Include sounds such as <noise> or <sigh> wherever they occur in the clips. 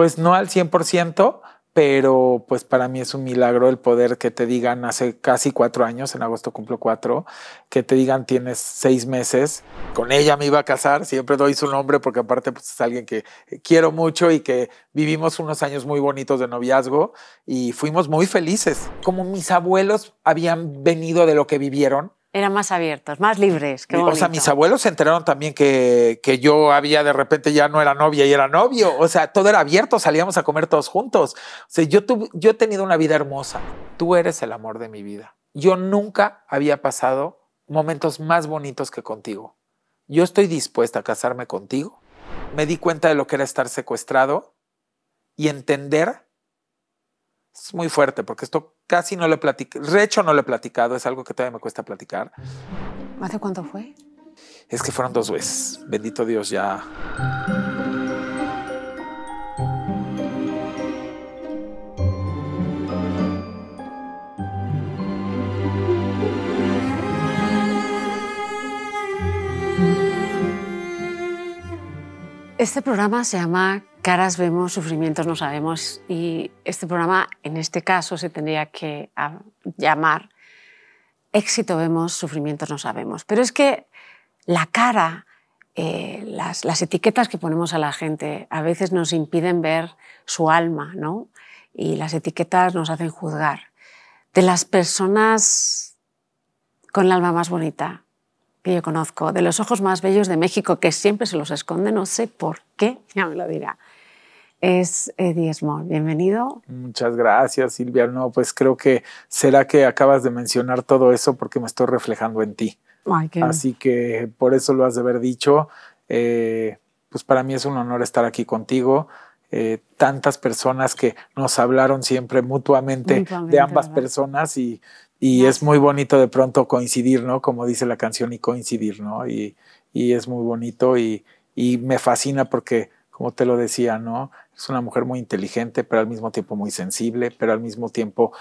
pues no al 100%, pero pues para mí es un milagro el poder que te digan hace casi cuatro años, en agosto cumplo cuatro, que te digan tienes seis meses, con ella me iba a casar, siempre doy su nombre porque aparte pues, es alguien que eh, quiero mucho y que vivimos unos años muy bonitos de noviazgo y fuimos muy felices. Como mis abuelos habían venido de lo que vivieron, eran más abiertos, más libres. o sea, mis abuelos se enteraron también que, que, yo había de repente ya no era novia y era novio. O sea, todo era abierto, salíamos a comer todos juntos. O sea, yo, tuve, yo he tenido una vida hermosa. Tú eres el amor de mi vida. Yo nunca había pasado momentos más bonitos que contigo. Yo estoy dispuesta a casarme contigo. Me di cuenta de lo que era estar secuestrado y entender es muy fuerte porque esto casi no le Re recho no lo he platicado, es algo que todavía me cuesta platicar. ¿Hace cuánto fue? Es que fueron dos veces. Bendito Dios, ya. Este programa se llama caras vemos, sufrimientos no sabemos y este programa en este caso se tendría que ah, llamar éxito vemos, sufrimientos no sabemos. Pero es que la cara, eh, las, etiquetas que ponemos a la gente a veces nos impiden ver su alma, ¿no? Y las etiquetas nos hacen juzgar. De las personas con el alma más bonita que yo conozco, de los ojos más bellos de México, que siempre se los esconde, no sé por qué, <laughs> ya me lo dirá es diezmo Bienvenido. Muchas gracias, Silvia. No, pues creo que será que acabas de mencionar todo eso porque me estoy reflejando en ti. Así que por eso lo has de haber dicho. Eh, pues para mí es un honor estar aquí contigo. Eh, tantas personas que nos hablaron siempre mutuamente, de ambas personas y, y es muy bonito de pronto coincidir, ¿no? Como dice la canción y coincidir, ¿no? Y, es muy bonito y me fascina porque como te lo decía, ¿no? Es una mujer muy inteligente, pero al mismo tiempo muy sensible, pero al mismo tiempo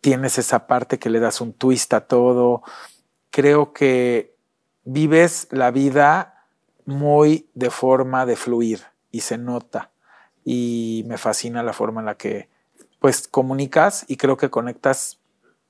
tienes esa parte que le das un twist a todo. Creo que vives la vida muy de forma de fluir y se nota. Y me fascina la forma en la que pues comunicas y creo que conectas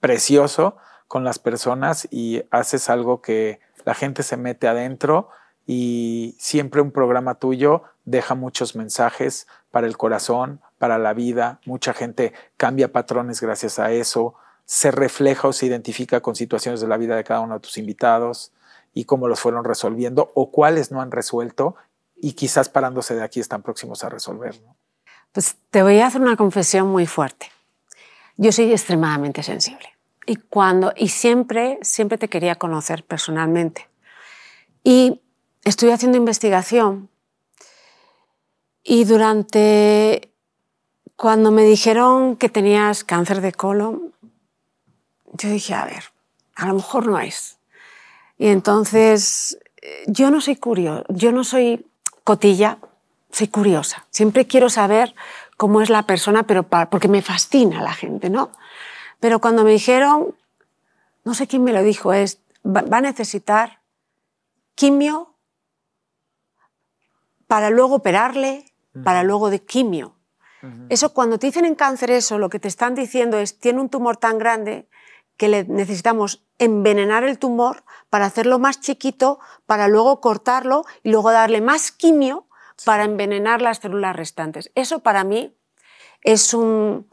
precioso con las personas y haces algo que la gente se mete adentro y siempre un programa tuyo deja muchos mensajes para el corazón, para la vida. Mucha gente cambia patrones gracias a eso, se refleja o se identifica con situaciones de la vida de cada uno de tus invitados y cómo los fueron resolviendo o cuáles no han resuelto y quizás parándose de aquí están próximos a resolverlo. Pues te voy a hacer una confesión muy fuerte. Yo soy extremadamente sensible y cuando y siempre siempre te quería conocer personalmente. Y estoy haciendo investigación y durante, cuando me dijeron que tenías cáncer de colon, yo dije, a ver, a lo mejor no es. Y entonces, eh, yo no soy curiosa, yo no soy cotilla, soy curiosa. Siempre quiero saber cómo es la persona, pero porque me fascina la gente, ¿no? Pero cuando me dijeron, no sé quién me lo dijo, es, va a necesitar quimio para luego operarle para luego de quimio. Eso cuando te dicen en cáncer eso, lo que te están diciendo es, tiene un tumor tan grande que le necesitamos envenenar el tumor para hacerlo más chiquito, para luego cortarlo y luego darle más quimio para envenenar las células restantes. Eso para mí es un,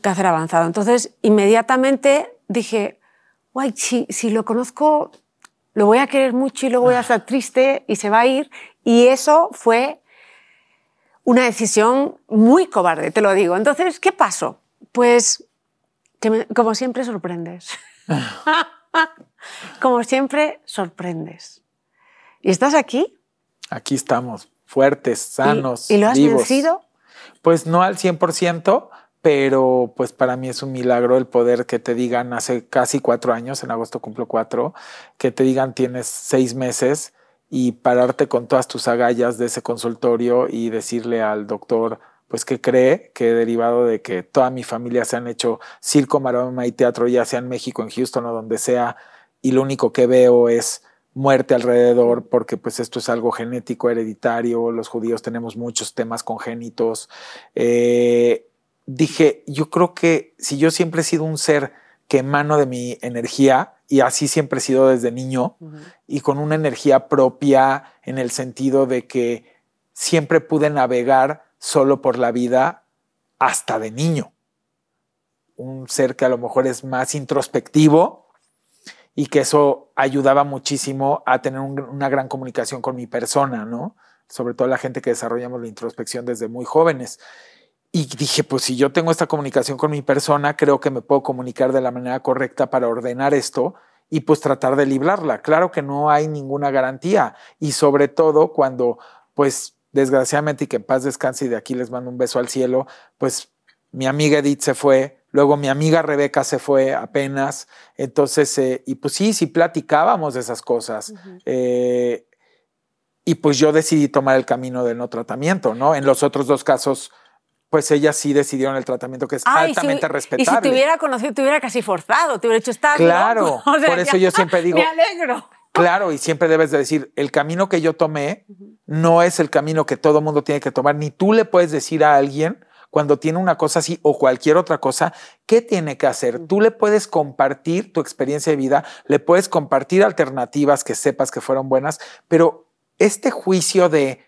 cáncer avanzado. Entonces, inmediatamente dije, guay, si, si lo conozco, lo voy a querer mucho y luego voy a ah. estar triste y se va a ir. Y eso fue una decisión muy cobarde, te lo digo. Entonces, ¿qué pasó? Pues como siempre sorprendes. <laughs> como siempre sorprendes. ¿Y estás aquí? Aquí estamos, fuertes, sanos. ¿Y, lo has vencido? Pues no al 100%, pero pues para mí es un milagro el poder que te digan hace casi cuatro años, en agosto cumplo cuatro, que te digan tienes seis meses y pararte con todas tus agallas de ese consultorio y decirle al doctor, pues que cree que he derivado de que toda mi familia se han hecho circo, maroma y teatro, ya sea en México, en Houston o donde sea, y lo único que veo es muerte alrededor, porque pues esto es algo genético, hereditario, los judíos tenemos muchos temas congénitos. Eh, dije, yo creo que si yo siempre he sido un ser que mano de mi energía y así siempre he sido desde niño y con una energía propia en el sentido de que siempre pude navegar solo por la vida hasta de niño. Un ser que a lo mejor es más introspectivo y que eso ayudaba muchísimo a tener una gran comunicación con mi persona, ¿no? Sobre todo la gente que desarrollamos la introspección desde muy jóvenes. Y dije, pues si yo tengo esta comunicación con mi persona, creo que me puedo comunicar de la manera correcta para ordenar esto y pues tratar de librarla. Claro que no hay ninguna garantía y sobre todo cuando pues desgraciadamente y que en paz descanse y de aquí les mando un beso al cielo, pues mi amiga Edith se fue, luego mi amiga Rebeca se fue apenas, entonces, eh, y pues sí, sí platicábamos de esas cosas. Eh, y pues yo decidí tomar el camino del no tratamiento, ¿no? En los otros dos casos pues ellas sí decidieron el tratamiento que es altamente respetable. Y si te hubiera conocido, te hubiera casi forzado, te hubiera hecho estar. Claro, <laughs> por eso yo siempre <laughs> digo. Me alegro. Claro, y siempre debes de decir, el camino que yo tomé no es el camino que todo mundo tiene que tomar, ni tú le puedes decir a alguien cuando tiene una cosa así o cualquier otra cosa, ¿qué tiene que hacer? Tú le puedes compartir tu experiencia de vida, le puedes compartir alternativas que sepas que fueron buenas, pero este juicio de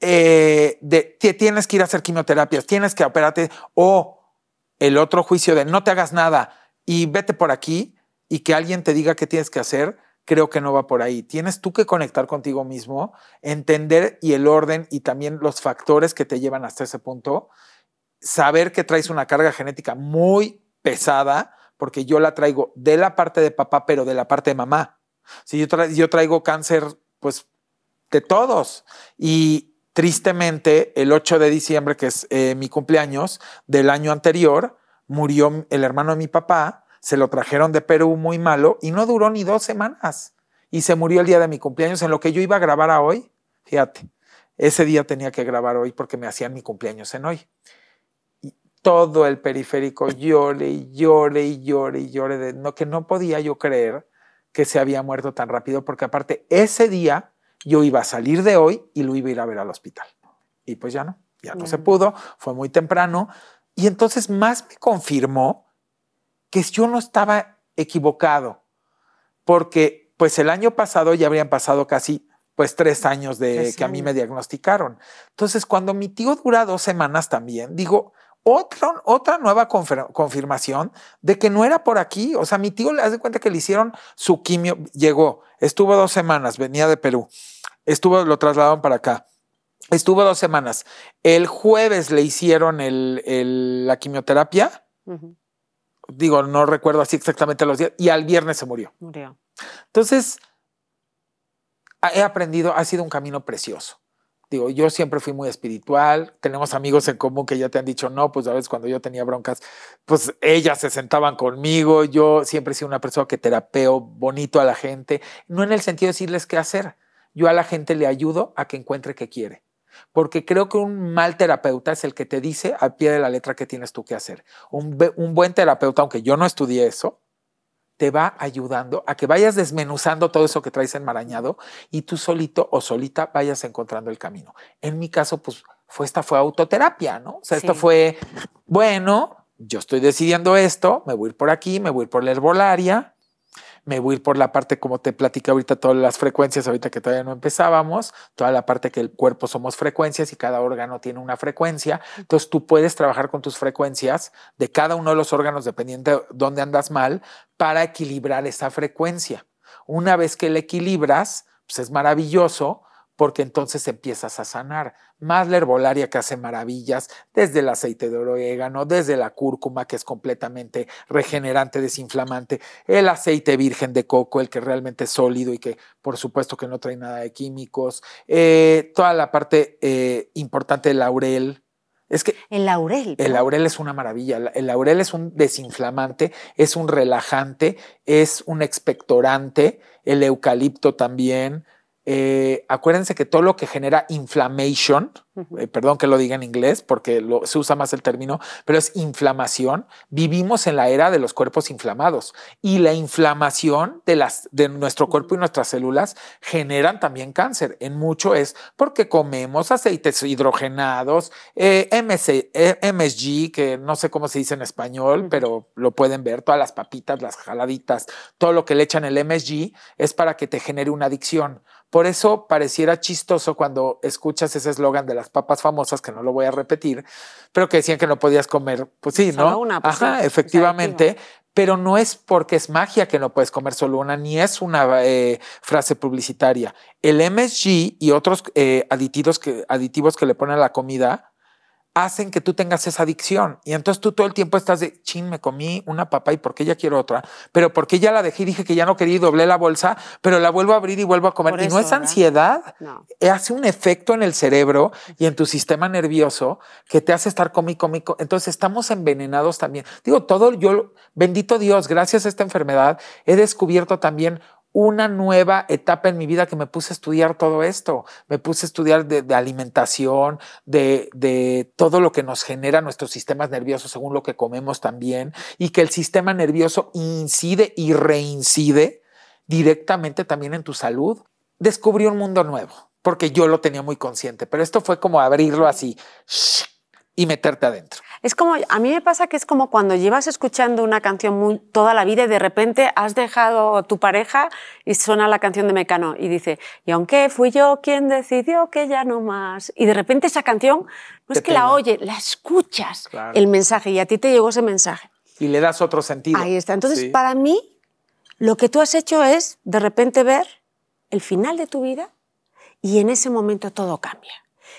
eh, de tienes que ir a hacer quimioterapias, tienes que operarte, o el otro juicio de no te hagas nada y vete por aquí y que alguien te diga qué tienes que hacer, creo que no va por ahí. Tienes tú que conectar contigo mismo, entender y el orden y también los factores que te llevan hasta ese punto, saber que traes una carga genética muy pesada, porque yo la traigo de la parte de papá, pero de la parte de mamá. Si yo, yo traigo cáncer, pues de todos. Y, Tristemente, el 8 de diciembre, que es eh, mi cumpleaños del año anterior, murió el hermano de mi papá, se lo trajeron de Perú muy malo y no duró ni dos semanas. Y se murió el día de mi cumpleaños, en lo que yo iba a grabar a hoy, fíjate, ese día tenía que grabar hoy porque me hacían mi cumpleaños en hoy. Y todo el periférico llore y llore y llore y llore, de, no, que no podía yo creer que se había muerto tan rápido, porque aparte ese día yo iba a salir de hoy y lo iba a ir a ver al hospital. Y pues ya no, ya no se mm. pudo, fue muy temprano. Y entonces más me confirmó que yo no estaba equivocado, porque pues el año pasado ya habrían pasado casi pues tres años de que a mí me diagnosticaron. Entonces, cuando mi tío dura dos semanas también, digo, otra nueva confirmación de que no era por aquí. O sea, mi tío, haz de cuenta que le hicieron su quimio, llegó, estuvo dos semanas, venía de Perú, estuvo, lo trasladaron para acá. Estuvo dos semanas. El jueves le hicieron la quimioterapia. Digo, no recuerdo así exactamente los días. Y al viernes se murió. Murió. Entonces, he aprendido, ha sido un camino precioso. Digo, yo siempre fui muy espiritual, tenemos amigos en común que ya te han dicho, no, pues a veces cuando yo tenía broncas, pues ellas se sentaban conmigo, yo siempre he sido una persona que terapeo bonito a la gente, no en el sentido de decirles qué hacer, yo a la gente le ayudo a que encuentre qué quiere, porque creo que un mal terapeuta es el que te dice al pie de la letra qué tienes tú que hacer. Un, un buen terapeuta, aunque yo no estudié eso, te va ayudando a que vayas desmenuzando todo eso que traes enmarañado y tú solito o solita vayas encontrando el camino. En mi caso, pues fue esta fue autoterapia, ¿no? O sea, esto fue, bueno, yo estoy decidiendo esto, me voy a ir por aquí, me voy a ir por la herbolaria, me voy a ir por la parte, como te platico ahorita, todas las frecuencias, ahorita que todavía no empezábamos, toda la parte que el cuerpo somos frecuencias y cada órgano tiene una frecuencia. Entonces tú puedes trabajar con tus frecuencias de cada uno de los órganos, dependiendo de dónde andas mal, para equilibrar esa frecuencia. Una vez que la equilibras, pues es maravilloso porque entonces empiezas a sanar. Más la herbolaria que hace maravillas, desde el aceite de orégano, desde la cúrcuma, que es completamente regenerante, desinflamante, el aceite virgen de coco, el que realmente es sólido y que por supuesto que no trae nada de químicos, eh, toda la parte eh, importante del laurel, es que el laurel. El laurel es una maravilla. El laurel es un desinflamante, es un relajante, es un expectorante, el eucalipto también, eh, acuérdense que todo lo que genera inflammation, eh, perdón que lo diga en inglés porque se usa más el término, pero es inflamación. Vivimos en la era de los cuerpos inflamados y la inflamación de, nuestro cuerpo y nuestras células generan también cáncer. En mucho es porque comemos aceites hidrogenados, eh, MSG, que no sé cómo se dice en español, pero lo pueden ver, todas las papitas, las jaladitas, todo lo que le echan el MSG es para que te genere una adicción. Por eso pareciera chistoso cuando escuchas ese eslogan de las papas famosas, que no lo voy a repetir, pero que decían que no podías comer, pues sí, ¿no? Una, pues Ajá, efectivamente. Pero no es porque es magia que no puedes comer solo una, ni es una eh, frase publicitaria. El MSG y otros eh, aditivos, que, aditivos que le ponen a la comida hacen que tú tengas esa adicción. Y entonces tú todo el tiempo estás de, chin, me comí una papa y ¿por qué ya quiero otra? Pero ¿por qué ya la dejé y dije que ya no quería y doblé la bolsa, pero la vuelvo a abrir y vuelvo a comer? y no es ansiedad, no. Eh, hace un efecto en el cerebro y en tu sistema nervioso que te hace estar comí, comí. Entonces estamos envenenados también. Digo, todo yo, bendito Dios, gracias a esta enfermedad, he descubierto también una nueva etapa en mi vida que me puse a estudiar todo esto. Me puse a estudiar de, alimentación, de, de, todo lo que nos genera nuestros sistemas nerviosos según lo que comemos también, y que el sistema nervioso incide y reincide directamente también en tu salud. Descubrí un mundo nuevo, porque yo lo tenía muy consciente, pero esto fue como abrirlo así y meterte adentro. Es como, a mí me pasa que es como cuando llevas escuchando una canción toda la vida y de repente has dejado a tu pareja y suena la canción de Mecano y dice, y aunque fui yo quien decidió que ya no más. Y de repente esa canción, no es que la oye, la escuchas el mensaje y a ti te llegó ese mensaje. Y le das otro sentido. Ahí está. Entonces, para mí, lo que tú has hecho es de repente ver el final de tu vida y en ese momento todo cambia.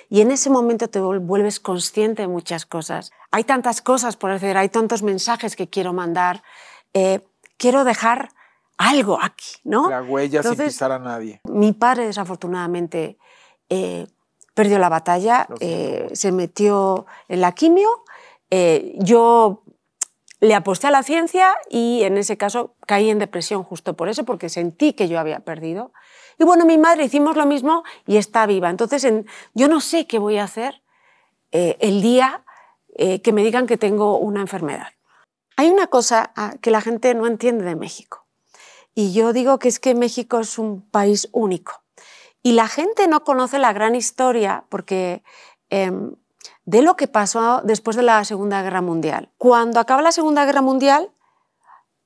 Y en ese momento te vuelves consciente de muchas cosas. Hay tantas cosas por hacer, hay tantos mensajes que quiero mandar. Eh, quiero dejar algo aquí, ¿no? La huella sin pisar a nadie. Mi padre, desafortunadamente, eh, perdió la batalla, eh, se metió en la quimio. yo le aposté a la ciencia y en ese caso caí en depresión justo por eso, porque sentí que yo había perdido. Y bueno, mi madre hicimos lo mismo y está viva. Entonces, yo no sé qué voy a hacer eh, el día eh, que me digan que tengo una enfermedad. Hay una cosa ah, que la gente no entiende de México. Y yo digo que es que México es un país único. Y la gente no conoce la gran historia porque em, de lo que pasó después de la Segunda Guerra Mundial. Cuando acaba la Segunda Guerra Mundial,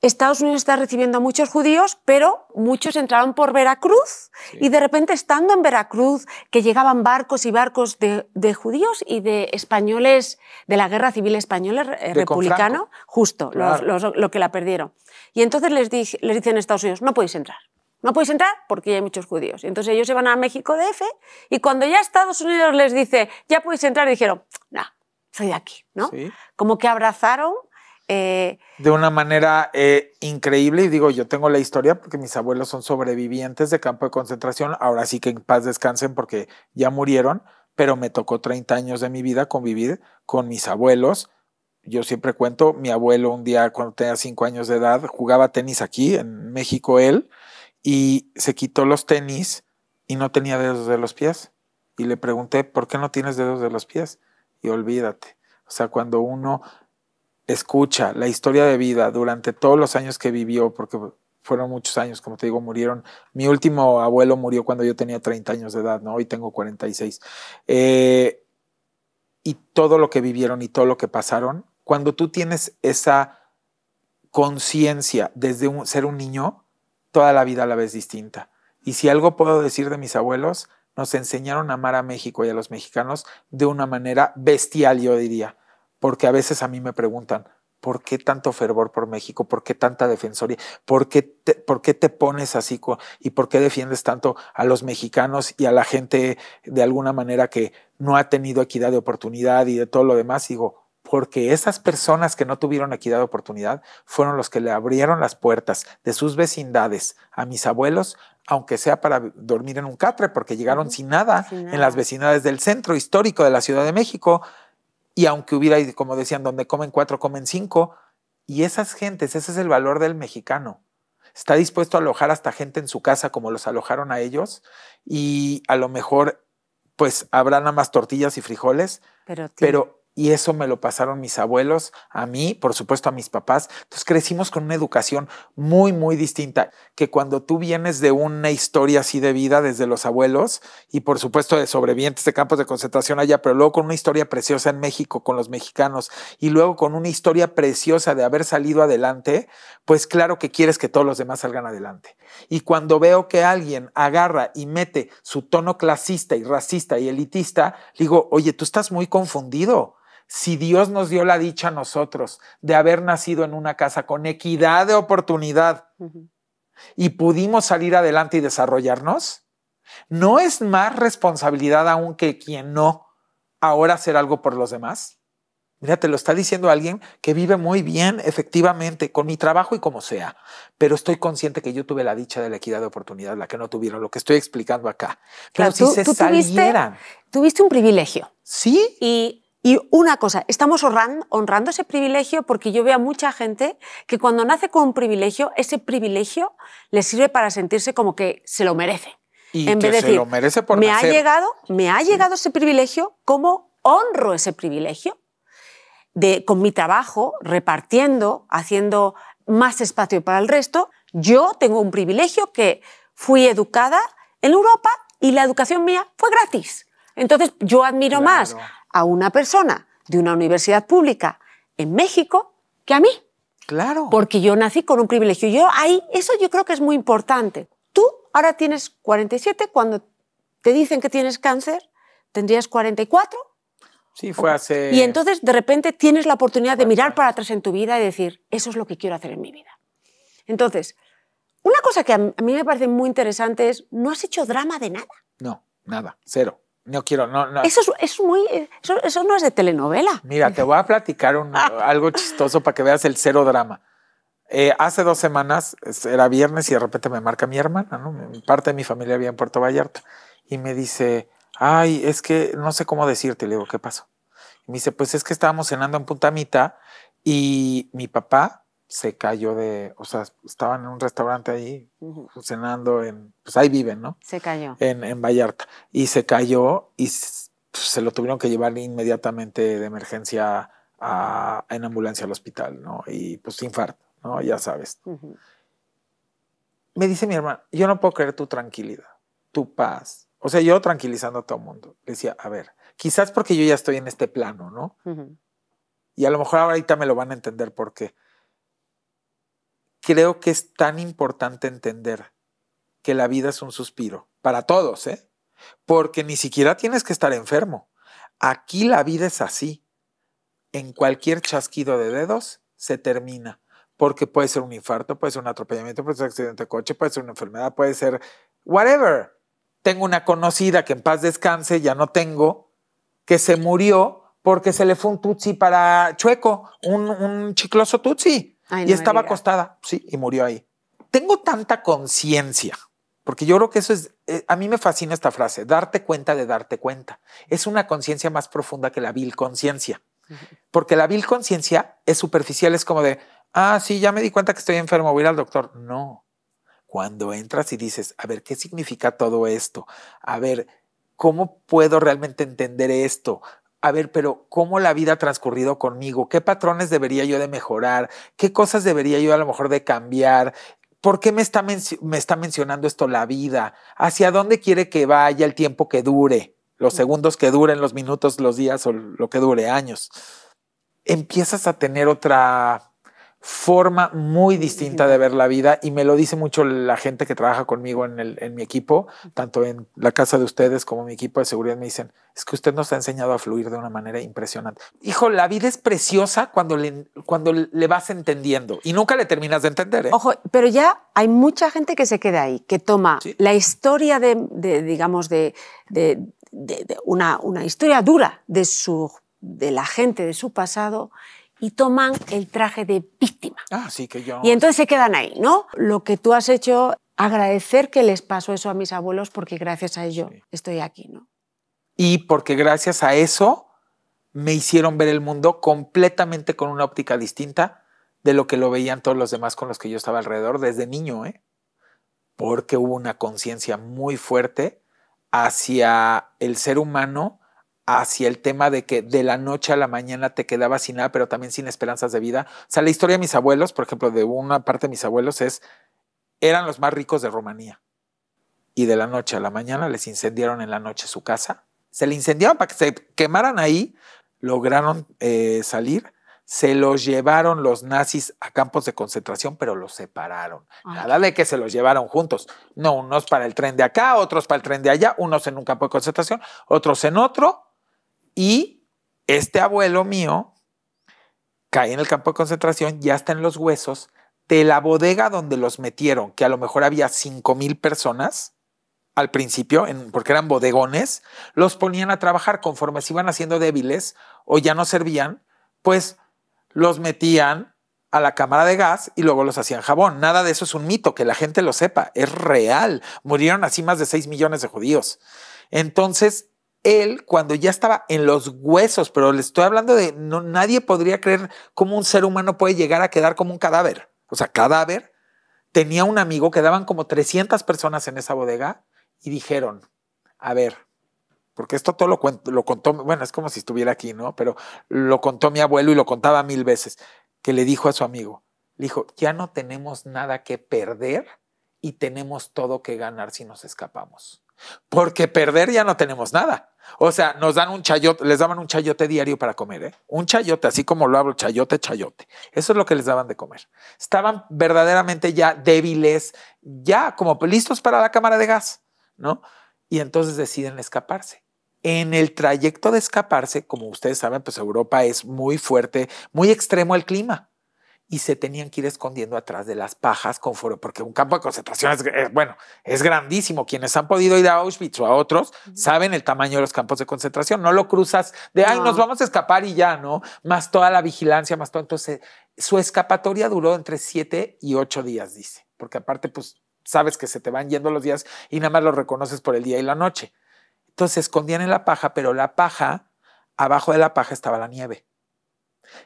Estados Unidos está recibiendo a muchos judíos, pero muchos entraron por Veracruz y de repente estando en Veracruz, que llegaban barcos y barcos de, judíos y de españoles de la Guerra Civil Española eh, republicano, justo, lo que la perdieron. Y entonces les, les dicen a Estados Unidos, no podéis entrar. No podéis entrar porque hay muchos judíos. Entonces ellos se van a México de F y cuando ya Estados Unidos les dice, ya podéis entrar, dijeron, no, soy de aquí, ¿no? Como que abrazaron eh, de una manera eh, increíble, y digo, yo tengo la historia porque mis abuelos son sobrevivientes de campo de concentración, ahora sí que en paz descansen porque ya murieron, pero me tocó 30 años de mi vida convivir con mis abuelos. Yo siempre cuento, mi abuelo un día cuando tenía 5 años de edad jugaba tenis aquí, en México él, y se quitó los tenis y no tenía dedos de los pies. Y le pregunté, ¿por qué no tienes dedos de los pies? Y olvídate. O sea, cuando uno escucha la historia de vida durante todos los años que vivió, porque fueron muchos años, como te digo, murieron. Mi último abuelo murió cuando yo tenía 30 años de edad, ¿no? Hoy tengo 46. Eh, y todo lo que vivieron y todo lo que pasaron, cuando tú tienes esa conciencia desde ser un niño, toda la vida la ves distinta. Y si algo puedo decir de mis abuelos, nos enseñaron a amar a México y a los mexicanos de una manera bestial, yo diría porque a veces a mí me preguntan, ¿por qué tanto fervor por México? ¿Por qué tanta defensoría? ¿Por qué te, pones así? ¿Y por qué defiendes tanto a los mexicanos y a la gente de alguna manera que no ha tenido equidad de oportunidad y de todo lo demás? digo, porque esas personas que no tuvieron equidad de oportunidad fueron los que le abrieron las puertas de sus vecindades a mis abuelos, aunque sea para dormir en un catre, porque llegaron sin nada. en las vecindades del centro histórico de la Ciudad de México y aunque hubiera, como decían, donde comen cuatro, comen cinco. Y esas gentes, ese es el valor del mexicano. Está dispuesto a alojar hasta gente en su casa como los alojaron a ellos. Y a lo mejor, pues habrá nada más tortillas y frijoles. Pero, pero y eso me lo pasaron mis abuelos, a mí, por supuesto a mis papás. Entonces crecimos con una educación muy, muy distinta, que cuando tú vienes de una historia así de vida desde los abuelos y por supuesto de sobrevivientes de campos de concentración allá, pero luego con una historia preciosa en México con los mexicanos y luego con una historia preciosa de haber salido adelante, pues claro que quieres que todos los demás salgan adelante. Y cuando veo que alguien agarra y mete su tono clasista y racista y elitista, digo, oye, tú estás muy confundido si Dios nos dio la dicha a nosotros de haber nacido en una casa con equidad de oportunidad y pudimos salir adelante y desarrollarnos, ¿no es más responsabilidad aún que quien no ahora hacer algo por los demás? Mira, te lo está diciendo alguien que vive muy bien, efectivamente, con mi trabajo y como sea, pero estoy consciente que yo tuve la dicha de la equidad de oportunidad, la que no tuvieron, lo que estoy explicando acá. Pero si se salieran. Tuviste, tuviste un privilegio. Sí. Y y una cosa, estamos honrando, ese privilegio porque yo veo a mucha gente que cuando nace con un privilegio, ese privilegio le sirve para sentirse como que se lo merece. en vez merece por me ha llegado, me ha llegado ese privilegio, Como honro ese privilegio? De, con mi trabajo, repartiendo, haciendo más espacio para el resto, yo tengo un privilegio que fui educada en Europa y la educación mía fue gratis. Entonces yo admiro más a una persona de una universidad pública en México que a mí. Claro. Porque yo nací con un privilegio. Yo ahí, eso yo creo que es muy importante. Tú ahora tienes 47, cuando te dicen que tienes cáncer, tendrías 44. Sí, fue hace... Y entonces de repente tienes la oportunidad de mirar para atrás en tu vida y decir, eso es lo que quiero hacer en mi vida. Entonces, una cosa que a mí me parece muy interesante es, no has hecho drama de nada. No, nada, cero. No quiero, no, no. Eso es, muy, eso, no es de telenovela. Mira, te voy a platicar <laughs> algo chistoso para que veas el cero drama. Eh, hace dos semanas, era viernes y de repente me marca mi hermana, ¿no? parte de mi familia había en Puerto Vallarta, y me dice, ay, es que no sé cómo decirte, le digo, ¿qué pasó? Y me dice, pues es que estábamos cenando en Puntamita y mi papá se cayó de, o sea, estaban en un restaurante ahí pues, cenando en, pues ahí viven, ¿no? Se cayó. En, Vallarta. Y se cayó y pues, se lo tuvieron que llevar inmediatamente de emergencia en ambulancia al hospital, ¿no? Y pues infarto, ¿no? Ya sabes. Me dice mi hermana, yo no puedo creer tu tranquilidad, tu paz. O sea, yo tranquilizando a todo el mundo. decía, a ver, quizás porque yo ya estoy en este plano, ¿no? Y a lo mejor ahorita me lo van a entender porque creo que es tan importante entender que la vida es un suspiro, para todos, ¿eh? Porque ni siquiera tienes que estar enfermo. Aquí la vida es así. En cualquier chasquido de dedos se termina, porque puede ser un infarto, puede ser un atropellamiento, puede ser un accidente de coche, puede ser una enfermedad, puede ser whatever. Tengo una conocida que en paz descanse, ya no tengo, que se murió porque se le fue un tutsi para chueco, un, un chicloso tutsi y estaba acostada, sí, y murió ahí. Tengo tanta conciencia, porque yo creo que eso es, eh, a mí me fascina esta frase, darte cuenta de darte cuenta. Es una conciencia más profunda que la vil conciencia, porque la vil conciencia es superficial, es como de, ah, sí, ya me di cuenta que estoy enfermo, voy a ir al doctor. No, cuando entras y dices, a ver, ¿qué significa todo esto? A ver, ¿cómo puedo realmente entender esto? a ver, pero ¿cómo la vida ha transcurrido conmigo? ¿Qué patrones debería yo de mejorar? ¿Qué cosas debería yo a lo mejor de cambiar? ¿Por qué me está, me está mencionando esto la vida? ¿Hacia dónde quiere que vaya el tiempo que dure? Los segundos que duren, los minutos, los días o lo que dure, años. Empiezas a tener otra forma muy distinta de ver la vida y me lo dice mucho la gente que trabaja conmigo en, mi equipo, tanto en la casa de ustedes como mi equipo de seguridad me dicen, es que usted nos ha enseñado a fluir de una manera impresionante. Hijo, la vida es preciosa cuando le, cuando le vas entendiendo y nunca le terminas de entender. ¿eh? Ojo, pero ya hay mucha gente que se queda ahí, que toma la historia de, digamos, de, de, una, una historia dura de, su, de la gente, de su pasado y toman el traje de víctima. Ah, sí, que yo. Y entonces se quedan ahí, ¿no? Lo que tú has hecho, agradecer que les pasó eso a mis abuelos porque gracias a ello estoy aquí, ¿no? Y porque gracias a eso me hicieron ver el mundo completamente con una óptica distinta de lo que lo veían todos los demás con los que yo estaba alrededor desde niño, ¿eh? Porque hubo una conciencia muy fuerte hacia el ser humano hacia el tema de que de la noche a la mañana te quedabas sin nada, pero también sin esperanzas de vida. O sea, la historia de mis abuelos, por ejemplo, de una parte de mis abuelos es, eran los más ricos de Rumanía. Y de la noche a la mañana les incendiaron en la noche su casa. Se le incendiaron para que se quemaran ahí, lograron eh, salir, se los llevaron los nazis a campos de concentración, pero los separaron. Ah. Nada de que se los llevaron juntos. No, unos para el tren de acá, otros para el tren de allá, unos en un campo de concentración, otros en otro, y este abuelo mío cae en el campo de concentración, ya está en los huesos, de la bodega donde los metieron, que a lo mejor había 5 mil personas al principio, porque eran bodegones, los ponían a trabajar conforme se iban haciendo débiles o ya no servían, pues los metían a la cámara de gas y luego los hacían jabón. Nada de eso es un mito, que la gente lo sepa, es real. Murieron así más de 6 millones de judíos. Entonces, él cuando ya estaba en los huesos, pero le estoy hablando de nadie podría creer cómo un ser humano puede llegar a quedar como un cadáver. O sea, cadáver. Tenía un amigo, quedaban como 300 personas en esa bodega y dijeron, a ver, porque esto todo lo, lo contó, bueno, es como si estuviera aquí, ¿no? Pero lo contó mi abuelo y lo contaba mil veces, que le dijo a su amigo, le dijo, ya no tenemos nada que perder y tenemos todo que ganar si nos escapamos. Porque perder ya no tenemos nada. O sea, nos dan un chayote, les daban un chayote diario para comer, ¿eh? Un chayote, así como lo hablo, chayote, chayote. Eso es lo que les daban de comer. Estaban verdaderamente ya débiles, ya como listos para la cámara de gas, ¿no? Y entonces deciden escaparse. En el trayecto de escaparse, como ustedes saben, pues Europa es muy fuerte, muy extremo el clima y se tenían que ir escondiendo atrás de las pajas, con foro, porque un campo de concentración es, bueno, es grandísimo. Quienes han podido ir a Auschwitz o a otros saben el tamaño de los campos de concentración. No lo cruzas de, ay, nos vamos a escapar y ya, ¿no? Más toda la vigilancia, más todo. Entonces, su escapatoria duró entre siete y ocho días, dice, porque aparte, pues, sabes que se te van yendo los días y nada más los reconoces por el día y la noche. Entonces, escondían en la paja, pero la paja, abajo de la paja estaba la nieve.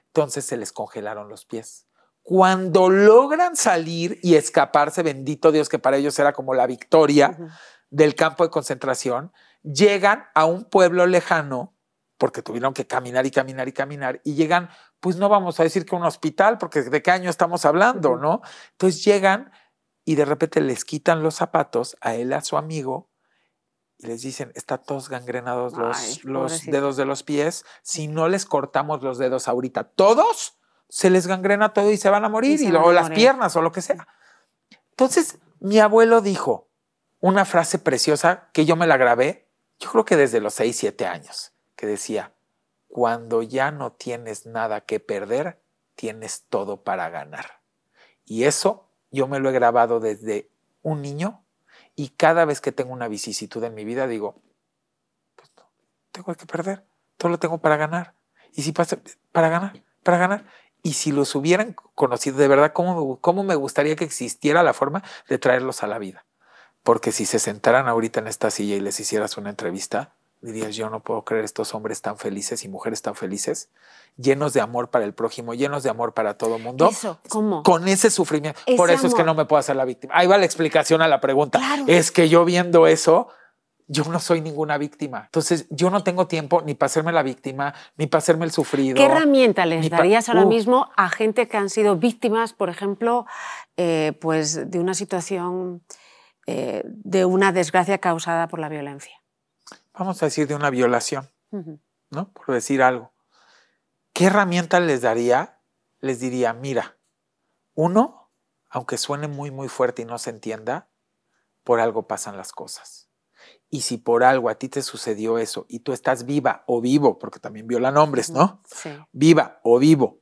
Entonces se les congelaron los pies cuando logran salir y escaparse, bendito Dios, que para ellos era como la victoria del campo de concentración, llegan a un pueblo lejano, porque tuvieron que caminar y caminar y caminar, y llegan, pues no vamos a decir que un hospital, porque de qué año estamos hablando, ¿no? Entonces llegan y de repente les quitan los zapatos a él, a su amigo, y les dicen, está todos gangrenados los, dedos de los pies, si no les cortamos los dedos ahorita, todos se les gangrena todo y se van a morir, y o las piernas o lo que sea. Entonces, mi abuelo dijo una frase preciosa que yo me la grabé, yo creo que desde los 6, 7 años, que decía, cuando ya no tienes nada que perder, tienes todo para ganar. Y eso yo me lo he grabado desde un niño y cada vez que tengo una vicisitud en mi vida digo, pues tengo que perder, todo lo tengo para ganar. Y si pasa, para ganar, para ganar. Y si los hubieran conocido, de verdad, ¿cómo, me gustaría que existiera la forma de traerlos a la vida? Porque si se sentaran ahorita en esta silla y les hicieras una entrevista, dirías, yo no puedo creer estos hombres tan felices y mujeres tan felices, llenos de amor para el prójimo, llenos de amor para todo mundo. Eso, ¿cómo? Con ese sufrimiento. Por eso es que no me puedo hacer la víctima. Ahí va la explicación a la pregunta. Es que yo viendo eso, yo no soy ninguna víctima. Entonces, yo no tengo tiempo ni para hacerme la víctima, ni para hacerme el sufrido. ¿Qué herramienta les darías ahora uh. mismo a gente que han sido víctimas, por ejemplo, eh, pues de una situación, eh, de una desgracia causada por la violencia? Vamos a decir de una violación, ¿no? Por decir algo. ¿Qué herramienta les daría? Les diría, mira, uno, aunque suene muy, muy fuerte y no se entienda, por algo pasan las cosas y si por algo a ti te sucedió eso y tú estás viva o vivo, porque también viola nombres, ¿no? Viva o vivo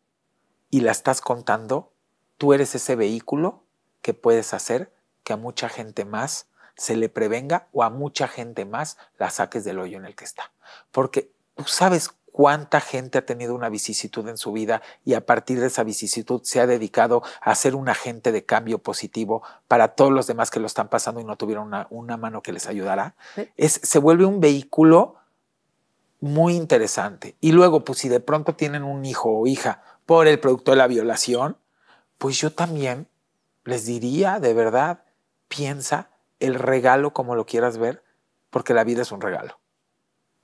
y la estás contando, tú eres ese vehículo que puedes hacer que a mucha gente más se le prevenga o a mucha gente más la saques del hoyo en el que está. Porque tú pues, sabes cuánta gente ha tenido una vicisitud en su vida y a partir de esa vicisitud se ha dedicado a ser un agente de cambio positivo para todos los demás que lo están pasando y no tuvieron una, mano que les ayudara, es, se vuelve un vehículo muy interesante. Y luego, pues si de pronto tienen un hijo o hija por el producto de la violación, pues yo también les diría, de verdad, piensa el regalo como lo quieras ver, porque la vida es un regalo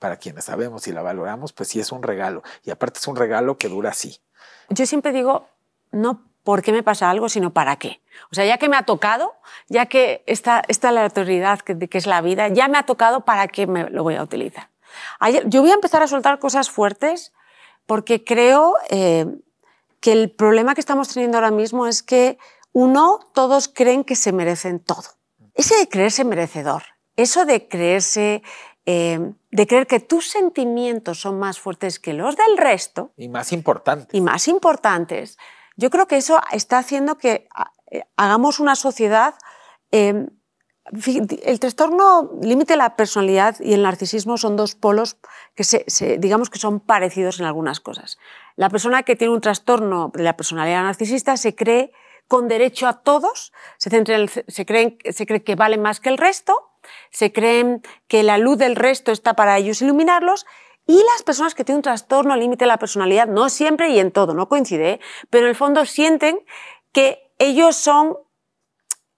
para quienes sabemos y la valoramos, pues sí es un regalo. Y aparte es un regalo que dura así. Yo siempre digo, no por qué me pasa algo, sino para qué. O sea, ya que me ha tocado, ya que esta, esta aleatoriedad que, que es la vida, ya me ha tocado, ¿para qué me lo voy a utilizar? yo voy a empezar a soltar cosas fuertes porque creo eh, que el problema que estamos teniendo ahora mismo es que, uno, todos creen que se merecen todo. Ese de creerse merecedor, eso de creerse... Eh, de creer que tus sentimientos son más fuertes que los del resto. Y más importantes. Y más importantes. Yo creo que eso está haciendo que ah, eh, hagamos una sociedad... Em, el trastorno límite de la personalidad y el narcisismo son dos polos que se, se, digamos que son parecidos en algunas cosas. La persona que tiene un trastorno de la personalidad narcisista se cree con derecho a todos, se, centra en se, cree, se cree que vale más que el resto se creen que la luz del resto está para ellos iluminarlos y las personas que tienen un trastorno límite de la personalidad, no siempre y en todo, no coincide, pero en el fondo sienten que ellos son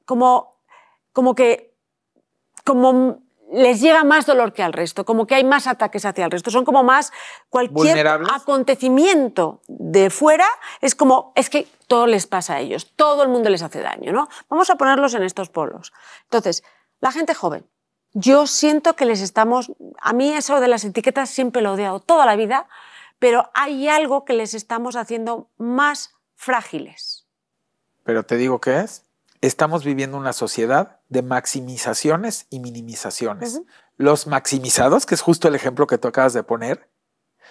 como, que como les llega más dolor que al resto, como que hay más ataques hacia el resto, son como más cualquier acontecimiento de fuera, es como, es que todo les pasa a ellos, todo el mundo les hace daño, Vamos a ponerlos en estos polos. Entonces, la gente joven. Yo siento que les estamos... A mí eso de las etiquetas siempre lo he odiado toda la vida, pero hay algo que les estamos haciendo más frágiles. Pero te digo qué es. Estamos viviendo una sociedad de maximizaciones y minimizaciones. Los maximizados, que es justo el ejemplo que tú acabas de poner,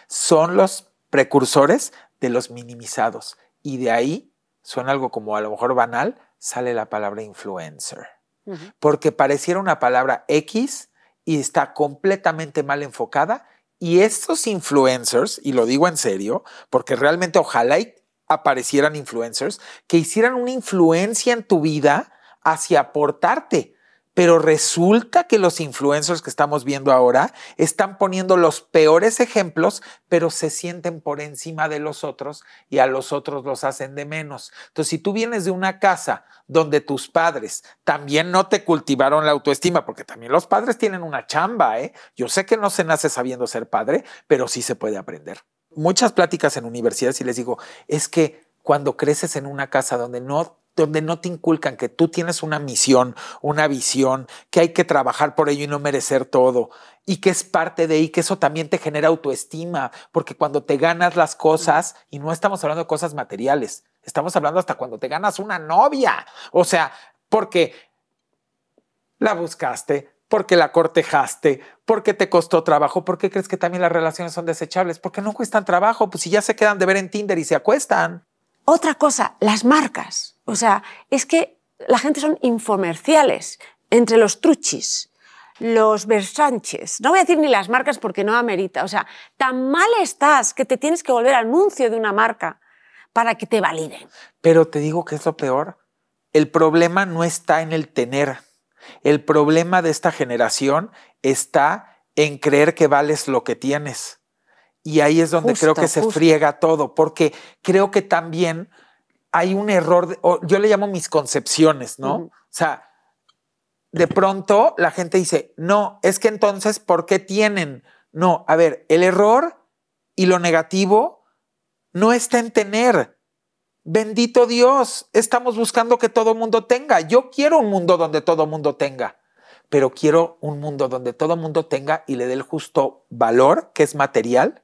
son los precursores de los minimizados. Y de ahí, suena algo como a lo mejor banal, sale la palabra influencer porque pareciera una palabra X y está completamente mal enfocada. Y estos influencers, y lo digo en serio, porque realmente ojalá aparecieran influencers que hicieran una influencia en tu vida hacia aportarte, pero resulta que los influencers que estamos viendo ahora están poniendo los peores ejemplos, pero se sienten por encima de los otros y a los otros los hacen de menos. Entonces, si tú vienes de una casa donde tus padres también no te cultivaron la autoestima, porque también los padres tienen una chamba, ¿eh? Yo sé que no se nace sabiendo ser padre, pero sí se puede aprender. Muchas pláticas en universidades y les digo, es que cuando creces en una casa donde no donde no te inculcan que tú tienes una misión, una visión, que hay que trabajar por ello y no merecer todo, y que es parte de ahí, que eso también te genera autoestima, porque cuando te ganas las cosas, y no estamos hablando de cosas materiales, estamos hablando hasta cuando te ganas una novia, o sea, porque la buscaste, porque la cortejaste, porque te costó trabajo, porque crees que también las relaciones son desechables, porque no cuestan trabajo, pues si ya se quedan de ver en Tinder y se acuestan. Otra cosa, las marcas. O sea, es que la gente son infomerciales entre los truchis, los Versanches. No voy a decir ni las marcas porque no amerita. O sea, tan mal estás que te tienes que volver anuncio de una marca para que te validen. Pero te digo que es lo peor. El problema no está en el tener. El problema de esta generación está en creer que vales lo que tienes. Y ahí es donde creo que se friega todo, porque creo que también hay un error, yo le llamo mis concepciones, ¿no? O sea, de pronto la gente dice, no, es que entonces, ¿por qué tienen? No, a ver, el error y lo negativo no está en tener. Bendito Dios, estamos buscando que todo mundo tenga. Yo quiero un mundo donde todo mundo tenga, pero quiero un mundo donde todo mundo tenga y le dé el justo valor, que es material,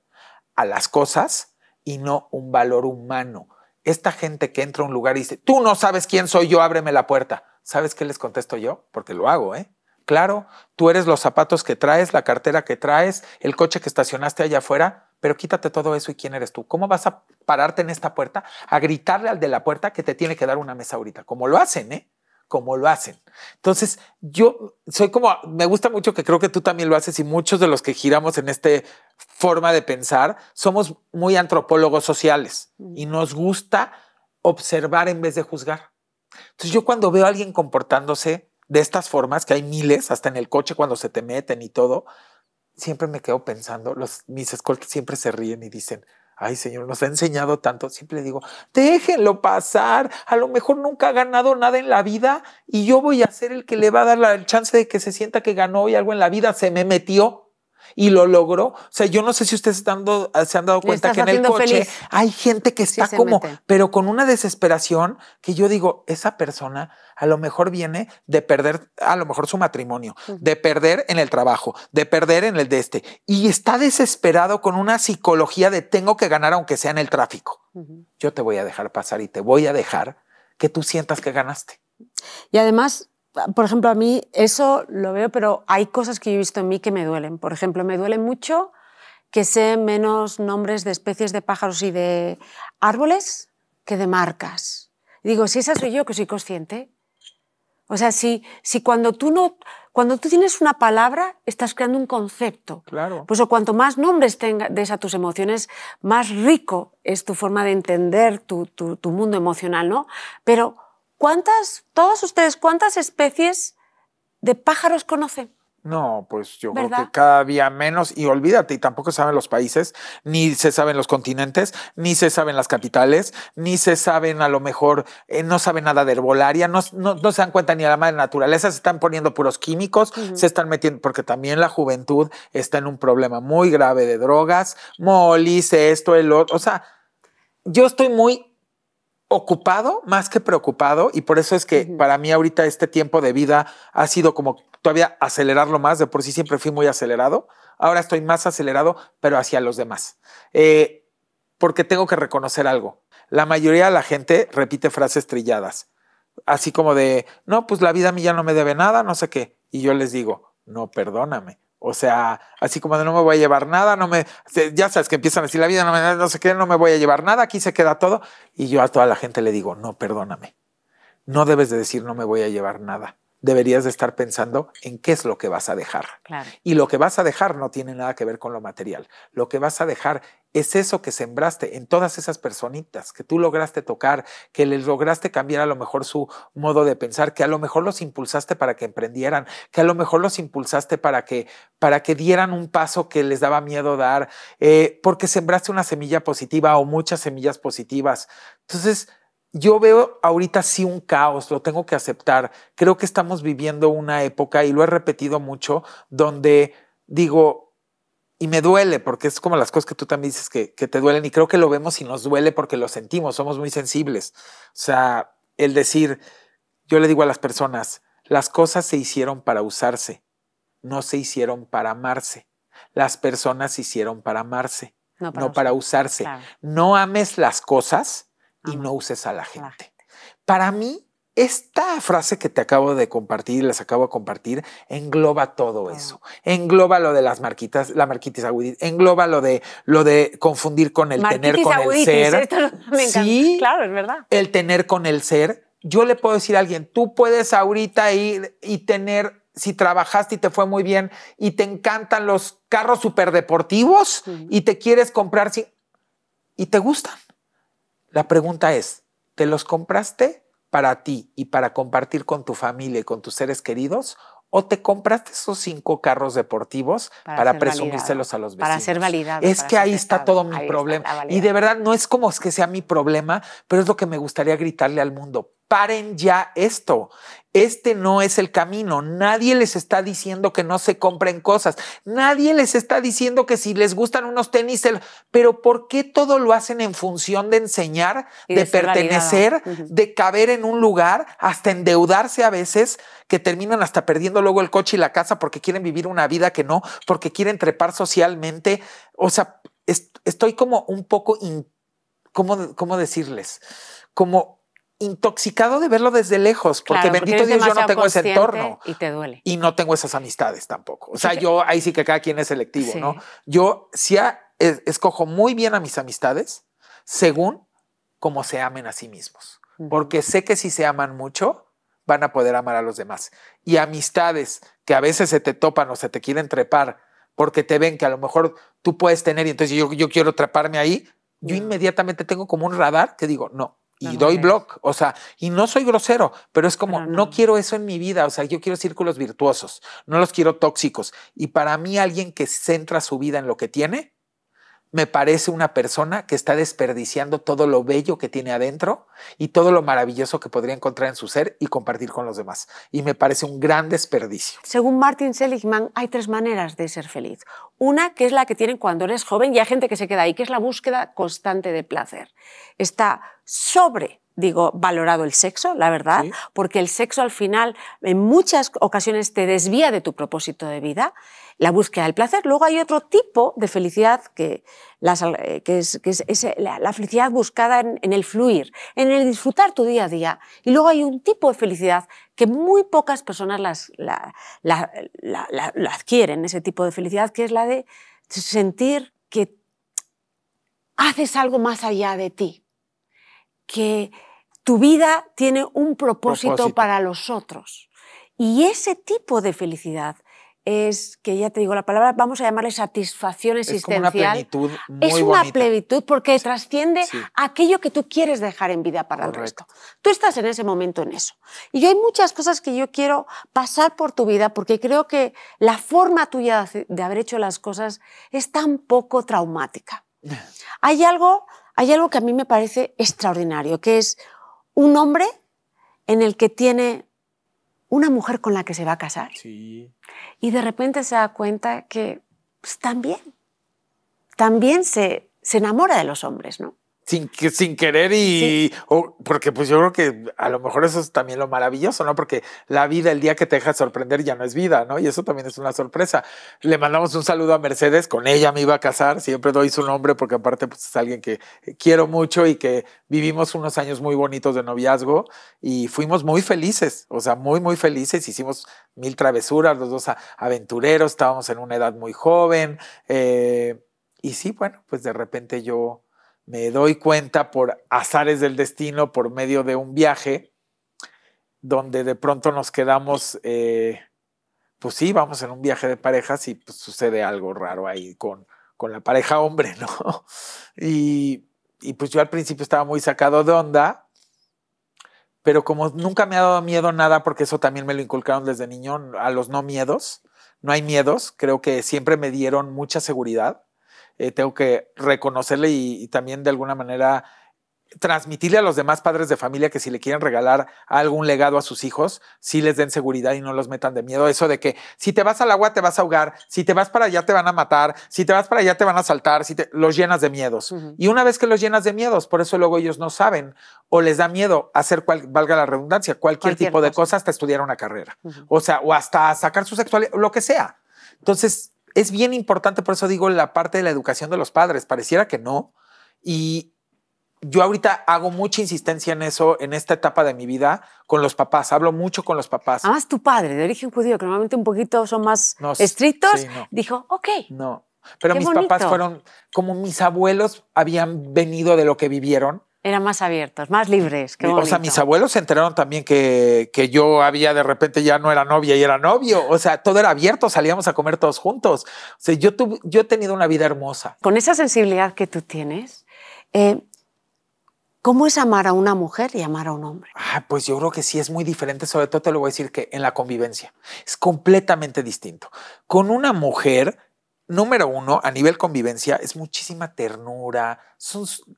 a las cosas y no un valor humano esta gente que entra a un lugar y dice, tú no sabes quién soy yo, ábreme la puerta. ¿Sabes qué les contesto yo? Porque lo hago, ¿eh? Claro, tú eres los zapatos que traes, la cartera que traes, el coche que estacionaste allá afuera, pero quítate todo eso y quién eres tú. ¿Cómo vas a pararte en esta puerta a gritarle al de la puerta que te tiene que dar una mesa ahorita? Como lo hacen, ¿eh? como lo hacen. Entonces, yo soy como, me gusta mucho que creo que tú también lo haces y muchos de los que giramos en esta forma de pensar somos muy antropólogos sociales y nos gusta observar en vez de juzgar. Entonces, yo cuando veo a alguien comportándose de estas formas, que hay miles, hasta en el coche cuando se te meten y todo, siempre me quedo pensando, los, mis escoltas siempre se ríen y dicen, ay Señor, nos ha enseñado tanto, siempre digo, déjenlo pasar, a lo mejor nunca ha ganado nada en la vida y yo voy a ser el que le va a dar la chance de que se sienta que ganó y algo en la vida se me metió y lo logró. O sea, yo no sé si ustedes ah, se han dado cuenta que en el coche hay gente que está como, pero con una desesperación que yo digo, esa persona a lo mejor viene de perder, a lo mejor su matrimonio, de perder en el trabajo, de perder en el de este, y está desesperado con una psicología de tengo que ganar aunque sea en el tráfico. Yo te voy a dejar pasar y te voy a dejar que tú sientas que ganaste. Y además, por ejemplo, a mí eso lo veo, pero hay cosas que yo he visto en mí que me duelen. Por ejemplo, me duele mucho que sé menos nombres de especies de pájaros y de árboles que de marcas. Digo, si esa soy yo que soy consciente. O sea, si, cuando tú cuando tú tienes una palabra, estás creando un concepto. Claro. Pues cuanto más nombres tengas a tus emociones, más rico es tu forma de entender tu, mundo emocional, ¿no? Pero ¿Cuántas, todos ustedes, cuántas especies de pájaros conocen? No, pues yo creo que cada día menos, y olvídate, y tampoco saben los países, ni se saben los continentes, ni se saben las capitales, ni se saben a lo mejor, eh, no saben nada de herbolaria, no, se dan cuenta ni de la madre naturaleza, se están poniendo puros químicos, se están metiendo, porque también la juventud está en un problema muy grave de drogas, molis, esto, el otro, o sea, yo estoy muy ocupado más que preocupado y por eso es que para mí ahorita este tiempo de vida ha sido como todavía acelerarlo más, de por sí siempre fui muy acelerado, ahora estoy más acelerado, pero hacia los demás. Eh, porque tengo que reconocer algo. La mayoría de la gente repite frases trilladas, así como de, no, pues la vida a mí ya no me debe nada, no sé qué. Y yo les digo, no, perdóname, o sea, así como de no me voy a llevar nada, no me, ya sabes que empiezan a decir la vida, no, me, no no me voy a llevar nada, aquí se queda todo. Y yo a toda la gente le digo, no, perdóname, no debes de decir no me voy a llevar nada. Deberías de estar pensando en qué es lo que vas a dejar. Y lo que vas a dejar no tiene nada que ver con lo material. Lo que vas a dejar es eso que sembraste en todas esas personitas que tú lograste tocar, que les lograste cambiar a lo mejor su modo de pensar, que a lo mejor los impulsaste para que emprendieran, que a lo mejor los impulsaste para que, para que dieran un paso que les daba miedo dar, eh, porque sembraste una semilla positiva o muchas semillas positivas. Entonces, yo veo ahorita sí un caos, lo tengo que aceptar. Creo que estamos viviendo una época, y lo he repetido mucho, donde digo, y me duele porque es como las cosas que tú también dices que, te duelen y creo que lo vemos y nos duele porque lo sentimos, somos muy sensibles. O sea, el decir, yo le digo a las personas, las cosas se hicieron para usarse, no se hicieron para amarse. Las personas se hicieron para amarse, no para, usarse. No ames las cosas y no uses a la gente. Para mí, esta frase que te acabo de compartir y les acabo de compartir engloba todo eso. Engloba lo de las marquitas, la marquitis agudita. engloba lo de lo de confundir con el tener con el ser. sí, claro, es verdad. El tener con el ser. Yo le puedo decir a alguien, tú puedes ahorita ir y tener si trabajaste y te fue muy bien y te encantan los carros superdeportivos deportivos y te quieres comprar y te gustan. La pregunta es, ¿te los compraste? para ti y para compartir con tu familia y con tus seres queridos, o te compraste esos cinco carros deportivos para, presumírselos a los vecinos. Para ser validad. Es que ahí está todo mi problema. Y de verdad no es como es que sea mi problema, pero es lo que me gustaría gritarle al mundo paren ya esto. Este no es el camino. Nadie les está diciendo que no se compren cosas. Nadie les está diciendo que si les gustan unos tenis, pero ¿por qué todo lo hacen en función de enseñar, de, pertenecer, de caber en un lugar, hasta endeudarse a veces, que terminan hasta perdiendo luego el coche y la casa porque quieren vivir una vida que no, porque quieren trepar socialmente? O sea, estoy como un poco, ¿Cómo, ¿cómo decirles? Como intoxicado de verlo desde lejos, porque bendito Dios yo no tengo ese entorno. Y te duele. Y no tengo esas amistades tampoco. O sea, yo ahí sí que cada quien es selectivo, ¿no? Yo sí escojo muy bien a mis amistades según cómo se amen a sí mismos, porque sé que si se aman mucho, van a poder amar a los demás. Y amistades que a veces se te topan o se te quieren trepar porque te ven que a lo mejor tú puedes tener y entonces yo, yo quiero treparme ahí, yo inmediatamente tengo como un radar que digo, no, y doy blog, o sea, y no soy grosero, pero es como, no quiero eso en mi vida, o sea, yo quiero círculos virtuosos, no los quiero tóxicos. Y para mí alguien que centra su vida en lo que tiene, me parece una persona que está desperdiciando todo lo bello que tiene adentro y todo lo maravilloso que podría encontrar en su ser y compartir con los demás. Y me parece un gran desperdicio. Según Martin Seligman, hay tres maneras de ser feliz. Una que es la que tienen cuando eres joven y hay gente que se queda ahí, que es la búsqueda constante de placer. Está sobre digo, valorado el sexo, la verdad, porque el sexo al final en muchas ocasiones te desvía de tu propósito de vida la búsqueda del placer. Luego hay otro tipo de felicidad que, eh, es, la, felicidad buscada en, el fluir, en el disfrutar tu día a día. Y luego hay un tipo de felicidad que muy pocas personas la, adquieren, ese tipo de felicidad, que es la de sentir que haces algo más allá de ti, que tu vida tiene un propósito. para los otros. Y ese tipo de felicidad es que ya te digo la palabra, vamos a llamarle satisfacción existencial. Es una plenitud muy Es una plenitud porque trasciende aquello que tú quieres dejar en vida para el resto. Tú estás en ese momento en eso. Y yo hay muchas cosas que yo quiero pasar por tu vida porque creo que la forma tuya de haber hecho las cosas es tan poco traumática. <laughs> Hay algo, hay algo que a mí me parece extraordinario, que es un hombre en el que tiene una mujer con la que se va a casar. Y de repente se da cuenta que pues, también, también se, se enamora de los hombres, ¿no? sin, sin querer y porque pues yo creo que a lo mejor eso es también lo maravilloso, ¿no? Porque la vida, el día que te deja sorprender ya no es vida, ¿no? Y eso también es una sorpresa. Le mandamos un saludo a Mercedes, con ella me iba a casar, siempre doy su nombre porque aparte pues es alguien que eh, quiero mucho y que vivimos unos años muy bonitos de noviazgo y fuimos muy felices, o sea, muy, muy felices, hicimos mil travesuras, los dos aventureros, estábamos en una edad muy joven eh, y sí, bueno, pues de repente yo me doy cuenta por azares del destino, por medio de un viaje, donde de pronto nos quedamos, eh, pues sí, vamos en un viaje de parejas y pues, sucede algo raro ahí con, la pareja hombre, ¿no? <laughs> y pues yo al principio estaba muy sacado de onda, pero como nunca me ha dado miedo nada, porque eso también me lo inculcaron desde niño, a los no miedos, no hay miedos, creo que siempre me dieron mucha seguridad eh, tengo que reconocerle y, también de alguna manera transmitirle a los demás padres de familia que si le quieren regalar algún legado a sus hijos, sí les den seguridad y no los metan de miedo. Eso de que si te vas al agua te vas a ahogar, si te vas para allá te van a matar, si te vas para allá te van a saltar, si te... los llenas de miedos. Y una vez que los llenas de miedos, por eso luego ellos no saben o les da miedo hacer, cual, valga la redundancia, cualquier, tipo de cosa hasta estudiar una carrera. O sea, o hasta sacar su sexualidad, lo que sea. Entonces, es bien importante, por eso digo la parte de la educación de los padres, pareciera que no. Y yo ahorita hago mucha insistencia en eso, en esta etapa de mi vida, con los papás, hablo mucho con los papás. Además, tu padre, de origen judío, que normalmente un poquito son más estrictos, dijo, ok. No, pero mis papás fueron, como mis abuelos habían venido de lo que vivieron, eran más abiertos, más libres. o sea, mis abuelos se enteraron también que, que, yo había de repente ya no era novia y era novio. O sea, todo era abierto, salíamos a comer todos juntos. sea, yo, yo he tenido una vida hermosa. Con esa sensibilidad que tú tienes, eh, ¿Cómo es amar a una mujer y amar a un hombre? Ah, pues yo creo que sí es muy diferente, sobre todo te lo voy a decir que en la convivencia. Es completamente distinto. Con una mujer número uno, a nivel convivencia, es muchísima ternura.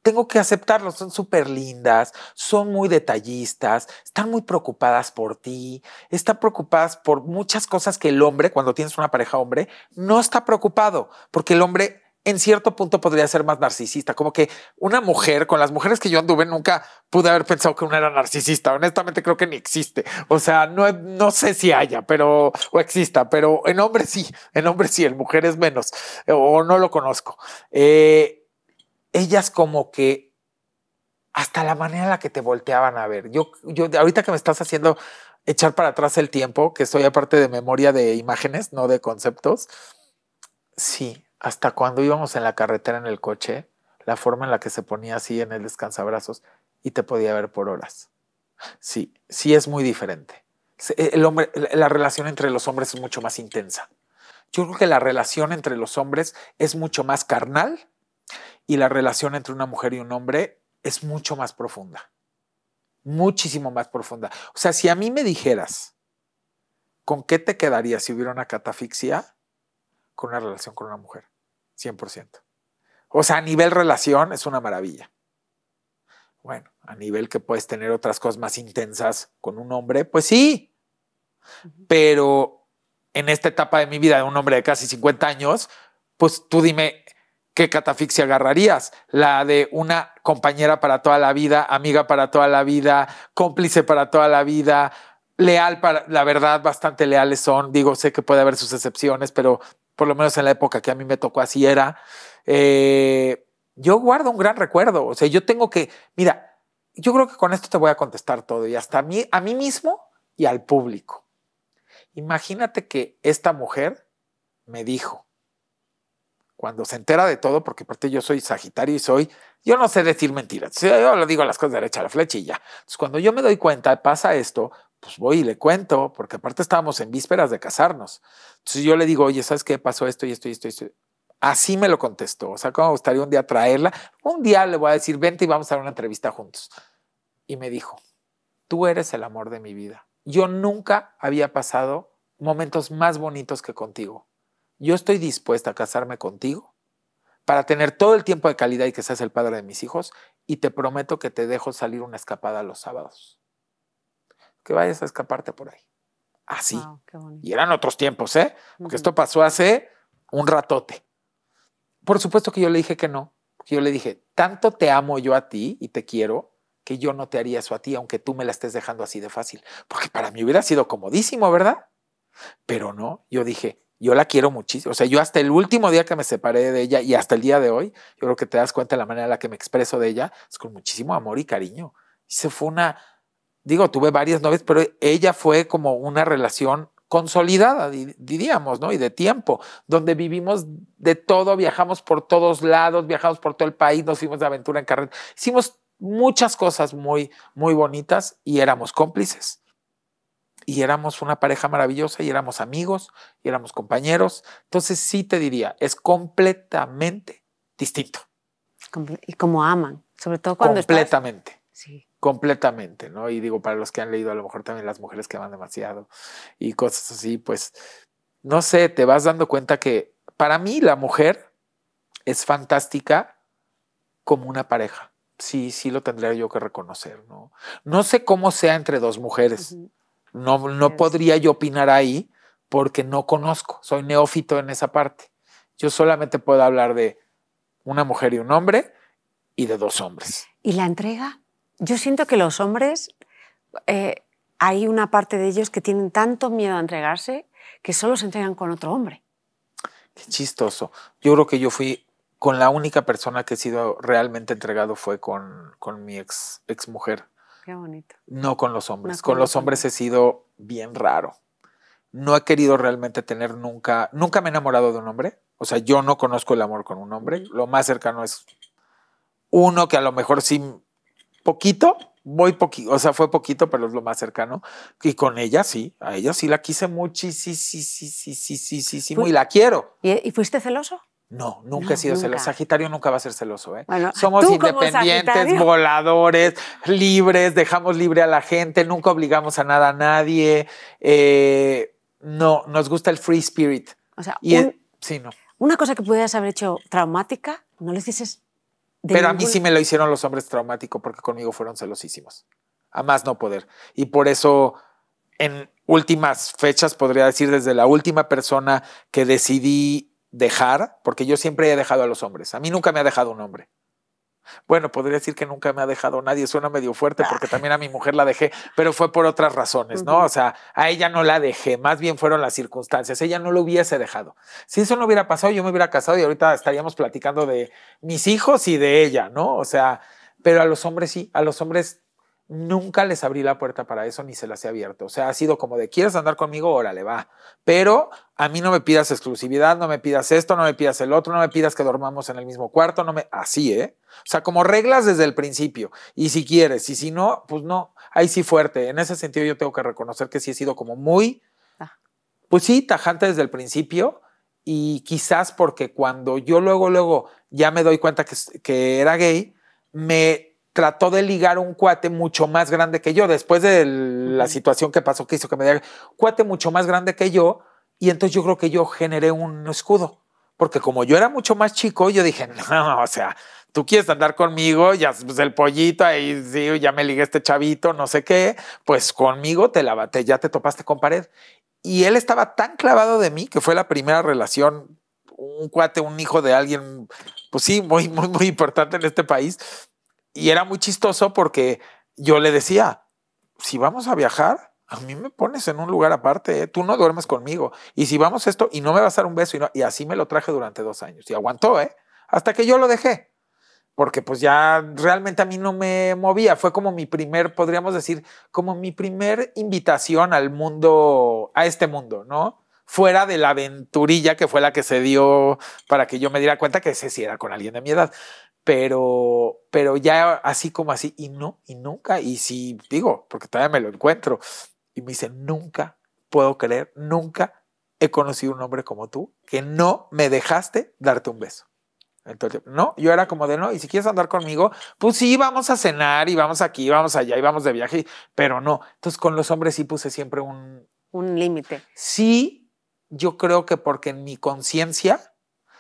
tengo que aceptarlo, son súper lindas, son muy detallistas, están muy preocupadas por ti, están preocupadas por muchas cosas que el hombre, cuando tienes una pareja hombre, no está preocupado, porque el hombre en cierto punto podría ser más narcisista. Como que una mujer, con las mujeres que yo anduve, nunca pude haber pensado que una era narcisista. Honestamente, creo que ni existe. O sea, no, no sé si haya, pero o exista, pero en hombres sí, en hombres sí, en mujeres menos, eh, o no lo conozco. Eh, ellas, como que hasta la manera en la que te volteaban a ver. Yo, yo, ahorita que me estás haciendo echar para atrás el tiempo, que estoy aparte de memoria de imágenes, no de conceptos. Sí, hasta cuando íbamos en la carretera en el coche, la forma en la que se ponía así en el descansabrazos y te podía ver por horas. Sí, sí es muy diferente. Eh, la relación entre los hombres es mucho más intensa. Yo creo que la relación entre los hombres es mucho más carnal y la relación entre una mujer y un hombre es mucho más profunda. Muchísimo más profunda. O sea, si a mí me dijeras, ¿con qué te quedaría si hubiera una catafixia? Con una relación con una mujer. 100%. O sea, a nivel relación es una maravilla. Bueno, a nivel que puedes tener otras cosas más intensas con un hombre, pues sí. Pero en esta etapa de mi vida de un hombre de casi 50 años, pues tú dime qué catafixia agarrarías. La de una compañera para toda la vida, amiga para toda la vida, cómplice para toda la vida, leal para, la verdad, bastante leales son. Digo, sé que puede haber sus excepciones, pero por lo menos en la época que a mí me tocó así era, eh, yo guardo un gran recuerdo. O sea, yo tengo que, mira, yo creo que con esto te voy a contestar todo y hasta a mí, a mí mismo y al público. Imagínate que esta mujer me dijo, cuando se entera de todo, porque aparte yo soy Sagitario y soy, yo no sé decir mentiras, yo le digo las cosas derecha a la flecha y ya. Entonces, cuando yo me doy cuenta, pasa esto, pues voy y le cuento, porque aparte estábamos en vísperas de casarnos. Entonces yo le digo, oye, ¿sabes qué pasó esto y esto y esto y esto? Así me lo contestó. O sea, ¿cómo me gustaría un día traerla? Un día le voy a decir, vente y vamos a dar una entrevista juntos. Y me dijo, tú eres el amor de mi vida. Yo nunca había pasado momentos más bonitos que contigo. Yo estoy dispuesta a casarme contigo para tener todo el tiempo de calidad y que seas el padre de mis hijos y te prometo que te dejo salir una escapada los sábados que vayas a escaparte por ahí. Así. y eran otros tiempos, ¿eh? Porque esto pasó hace un ratote. Por supuesto que yo le dije que no. Yo le dije, tanto te amo yo a ti y te quiero que yo no te haría eso a ti, aunque tú me la estés dejando así de fácil. Porque para mí hubiera sido comodísimo, ¿verdad? Pero no, yo dije, yo la quiero muchísimo. O sea, yo hasta el último día que me separé de ella y hasta el día de hoy, yo creo que te das cuenta de la manera en la que me expreso de ella, es con muchísimo amor y cariño. Y se fue una digo, tuve varias novias, pero ella fue como una relación consolidada, diríamos, ¿no? Y de tiempo, donde vivimos de todo, viajamos por todos lados, viajamos por todo el país, nos fuimos de aventura en carrera, hicimos muchas cosas muy, muy bonitas y éramos cómplices. Y éramos una pareja maravillosa y éramos amigos y éramos compañeros. Entonces sí te diría, es completamente distinto. Y como aman, sobre todo cuando... Completamente. Sí completamente, ¿no? Y digo, para los que han leído, a lo mejor también las mujeres que van demasiado y cosas así, pues, no sé, te vas dando cuenta que para mí la mujer es fantástica como una pareja. Sí, sí lo tendría yo que reconocer, ¿no? No sé cómo sea entre dos mujeres. No, no podría yo opinar ahí porque no conozco, soy neófito en esa parte. Yo solamente puedo hablar de una mujer y un hombre y de dos hombres. ¿Y la entrega? Yo siento que los hombres, eh, hay una parte de ellos que tienen tanto miedo a entregarse que solo se entregan con otro hombre. Qué chistoso. Yo creo que yo fui con la única persona que he sido realmente entregado fue con, mi ex, mujer. Qué bonito. No con los hombres. con los hombres he sido bien raro. No he querido realmente tener nunca, nunca me he enamorado de un hombre. O sea, yo no conozco el amor con un hombre. Lo más cercano es uno que a lo mejor sí poquito, voy poquito, o sea, fue poquito, pero es lo más cercano. Y con ella sí, a ella sí la quise mucho, sí, sí, sí, sí, sí, sí, sí, y la quiero. ¿Y, fuiste celoso? No, nunca he sido celoso. Sagitario nunca va a ser celoso. ¿eh? Somos independientes, voladores, libres, dejamos libre a la gente, nunca obligamos a nada a nadie. Eh, no, nos gusta el free spirit. O sea, sí, no. una cosa que pudieras haber hecho traumática, no les dices pero a mí sí me lo hicieron los hombres traumático porque conmigo fueron celosísimos. A más no poder. Y por eso, en últimas fechas, podría decir desde la última persona que decidí dejar, porque yo siempre he dejado a los hombres. A mí nunca me ha dejado un hombre. Bueno, podría decir que nunca me ha dejado nadie, suena medio fuerte porque ah. también a mi mujer la dejé, pero fue por otras razones, ¿no? O sea, a ella no la dejé, más bien fueron las circunstancias, ella no lo hubiese dejado. Si eso no hubiera pasado, yo me hubiera casado y ahorita estaríamos platicando de mis hijos y de ella, ¿no? O sea, pero a los hombres sí, a los hombres nunca les abrí la puerta para eso ni se las he abierto. O sea, ha sido como de, ¿quieres andar conmigo? Órale, va. Pero a mí no me pidas exclusividad, no me pidas esto, no me pidas el otro, no me pidas que dormamos en el mismo cuarto, no me... Así, ¿eh? O sea, como reglas desde el principio. Y si quieres, y si no, pues no. Ahí sí fuerte. En ese sentido yo tengo que reconocer que sí he sido como muy, ah. pues sí, tajante desde el principio. Y quizás porque cuando yo luego, luego ya me doy cuenta que, que era gay, me trató de ligar un cuate mucho más grande que yo, después de la situación que pasó, que hizo que me diera cuate mucho más grande que yo, y entonces yo creo que yo generé un escudo, porque como yo era mucho más chico, yo dije, <laughs> no, o sea, tú quieres andar conmigo, ya es pues, el pollito ahí, sí, ya me ligué este chavito, no sé qué, pues conmigo te la ya te topaste con pared. Y él estaba tan clavado de mí que fue la primera relación, un cuate, un hijo de alguien, pues sí, muy, muy, muy importante en este país y era muy chistoso porque yo le decía, si vamos a viajar, a mí me pones en un lugar aparte, ¿eh? tú no duermes conmigo. Y si vamos esto y no me vas a dar un beso, y, y así me lo traje durante dos años. Y aguantó, ¿eh? Hasta que yo lo dejé porque pues ya realmente a mí no me movía, fue como mi primer, podríamos decir, como mi primer invitación al mundo, a este mundo, ¿no? Fuera de la aventurilla que fue la que se dio para que yo me diera cuenta que ese sí era con alguien de mi edad pero, pero ya así como así, y no, y nunca, y si digo, porque todavía me lo encuentro, y me dice, nunca puedo creer, nunca he conocido un hombre como tú que no me dejaste darte un beso. Entonces, no, yo era como de no, y si quieres andar conmigo, pues sí, vamos a cenar y vamos aquí, vamos allá y vamos de viaje, pero no. Entonces, con los hombres sí puse siempre un. Un límite. Sí, yo creo que porque en mi conciencia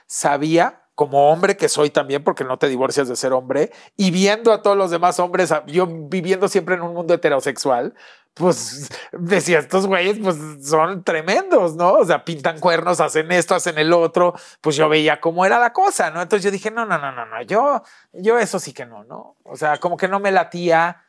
sabía como hombre que soy también, porque no te divorcias de ser hombre, y viendo a todos los demás hombres, yo viviendo siempre en un mundo heterosexual, pues decía, estos güeyes pues son tremendos, ¿no? O sea, pintan cuernos, hacen esto, hacen el otro, pues yo veía cómo era la cosa, ¿no? Entonces yo dije, no, no, no, no, no, yo, yo eso sí que no, ¿no? O sea, como que no me latía,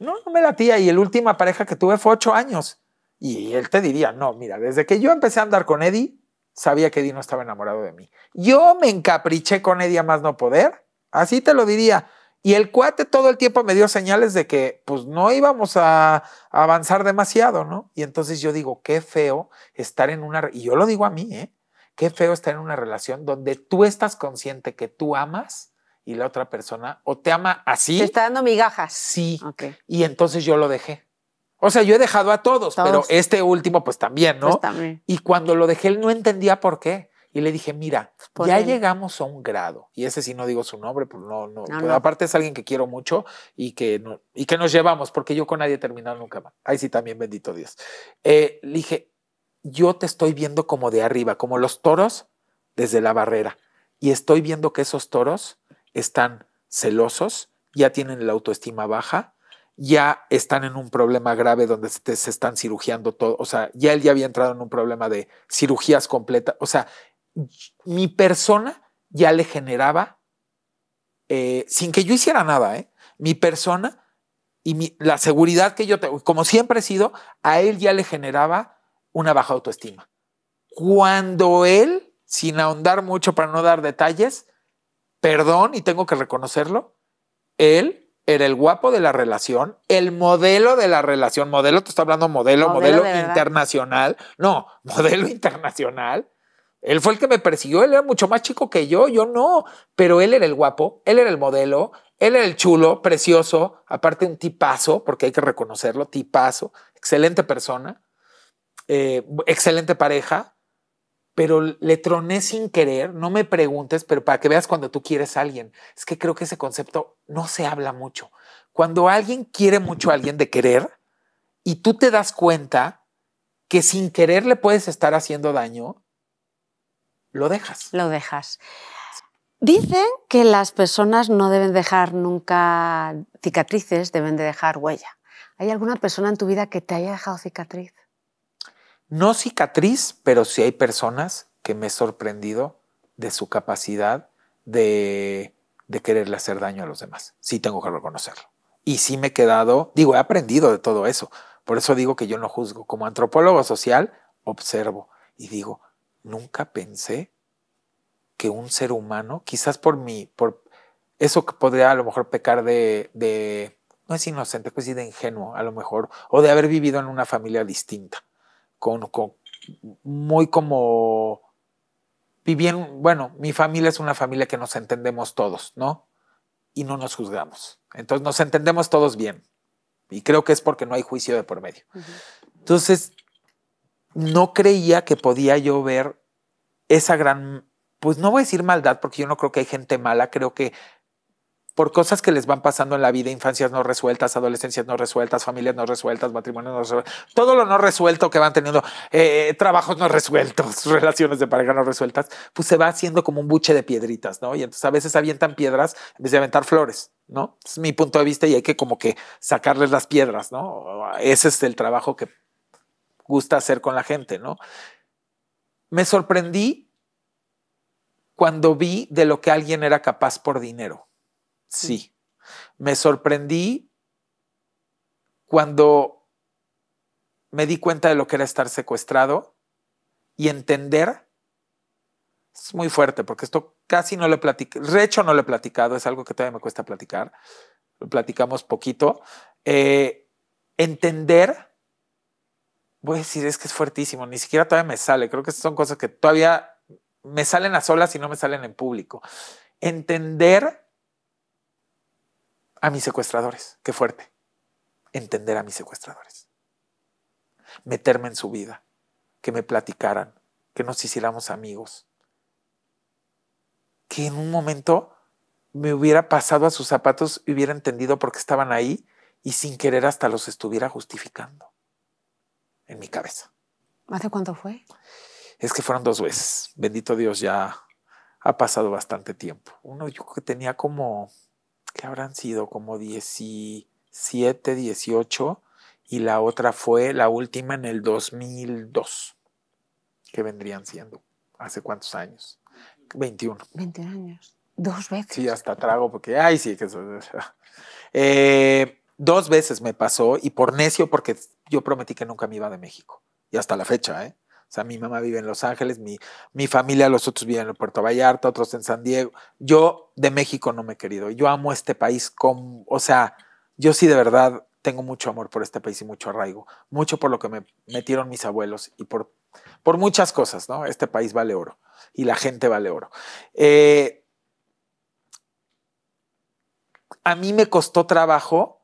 no, no me latía, y el última pareja que tuve fue ocho años, y él te diría, no, mira, desde que yo empecé a andar con Eddie, sabía que Dino estaba enamorado de mí. Yo me encapriché con ella más no poder, así te lo diría. Y el cuate todo el tiempo me dio señales de que pues no íbamos a avanzar demasiado, ¿no? Y entonces yo digo, qué feo estar en una, y yo lo digo a mí, ¿eh? Qué feo estar en una relación donde tú estás consciente que tú amas y la otra persona o te ama así. Te está dando migajas. Sí. Y entonces yo lo dejé. O sea, yo he dejado a todos, pero este último pues también, ¿no? Pues y cuando lo dejé, él no entendía por qué. Y le dije, mira, pues ya llegamos a un grado. Y ese sí no digo su nombre, pues, no, no. pero aparte es alguien que quiero mucho y que, no, y que nos llevamos, porque yo con nadie he terminado nunca más. Ahí sí también, bendito Dios. Eh, le dije, yo te estoy viendo como de arriba, como los toros desde la barrera. Y estoy viendo que esos toros están celosos, ya tienen la autoestima baja, ya están en un problema grave donde se, están cirugiando todo. O sea, ya él ya había entrado en un problema de cirugías completas. O sea, mi persona ya le generaba, eh, sin que yo hiciera nada, ¿eh? mi persona y la seguridad que yo tengo, como siempre he sido, a él ya le generaba una baja autoestima. Cuando él, sin ahondar mucho para no dar detalles, perdón, y tengo que reconocerlo, él era el guapo de la relación, el modelo de la relación, modelo, te está hablando modelo, modelo, internacional, no, <laughs> modelo internacional. Él fue el que me persiguió, él era mucho más chico que yo, yo no, pero él era el guapo, él era el modelo, él era el chulo, precioso, aparte un tipazo, porque hay que reconocerlo, tipazo, excelente persona, eh, excelente pareja, pero le troné sin querer, no me preguntes, pero para que veas cuando tú quieres a alguien, es que creo que ese concepto no se habla mucho. Cuando alguien quiere mucho a alguien de querer y tú te das cuenta que sin querer le puedes estar haciendo daño, lo dejas. Lo dejas. Dicen que las personas no deben dejar nunca cicatrices, deben de dejar huella. ¿Hay alguna persona en tu vida que te haya dejado cicatriz? no cicatriz, pero sí hay personas que me he sorprendido de su capacidad de, quererle hacer daño a los demás. Sí tengo que reconocerlo. Y sí me he quedado, digo, he aprendido de todo eso. Por eso digo que yo no juzgo. Como antropólogo social, observo y digo, nunca pensé que un ser humano, quizás por mí, por eso que podría a lo mejor pecar de, de no es inocente, pues sí de ingenuo, a lo mejor, o de haber vivido en una familia distinta con, muy como vivían, bueno, mi familia es una familia que nos entendemos todos, ¿no? Y no nos juzgamos. Entonces nos entendemos todos bien. Y creo que es porque no hay juicio de por medio. Entonces, no creía que podía yo ver esa gran, pues no voy a decir maldad, porque yo no creo que hay gente mala, creo que por cosas que les van pasando en la vida, infancias no resueltas, adolescencias no resueltas, familias no resueltas, matrimonios no resueltos, todo lo no resuelto que van teniendo, eh, trabajos no resueltos, <laughs> relaciones de pareja no resueltas, pues se va haciendo como un buche de piedritas, ¿no? Y entonces a veces avientan piedras en vez de aventar flores, ¿no? Es mi punto de vista y hay que como que sacarles las piedras, ¿no? Ese es el trabajo que gusta hacer con la gente, ¿no? Me sorprendí cuando vi de lo que alguien era capaz por dinero. Sí. Me sorprendí cuando me di cuenta de lo que era estar secuestrado y entender. Es muy fuerte porque esto casi no lo he platicado. Recho no lo he platicado, es algo que todavía me cuesta platicar. Lo platicamos poquito. Eh, entender voy a decir, es que es fuertísimo, ni siquiera todavía me sale, creo que son cosas que todavía me salen a solas y no me salen en público. Entender a mis secuestradores. Qué fuerte. Entender a mis secuestradores. Meterme en su vida. Que me platicaran. Que nos hiciéramos amigos. Que en un momento me hubiera pasado a sus zapatos y hubiera entendido por qué estaban ahí y sin querer hasta los estuviera justificando en mi cabeza. ¿Hace cuánto fue? Es que fueron dos veces. Bendito Dios, ya ha pasado bastante tiempo. Uno yo creo que tenía como que habrán sido como 17, 18 y la otra fue la última en el 2002, que vendrían siendo, ¿hace cuántos años? 21. ¿21 años. Dos veces. Sí, hasta trago porque, ay, sí, que <laughs> eh, dos veces me pasó y por necio porque yo prometí que nunca me iba de México. Y hasta la fecha, ¿eh? O sea, mi mamá vive en Los Ángeles, mi, familia, los otros viven en Puerto Vallarta, otros en San Diego. Yo de México no me he querido. Yo amo este país con, o sea, yo sí de verdad tengo mucho amor por este país y mucho arraigo, mucho por lo que me metieron mis abuelos y por, muchas cosas, ¿no? Este país vale oro y la gente vale oro. Eh, a mí me costó trabajo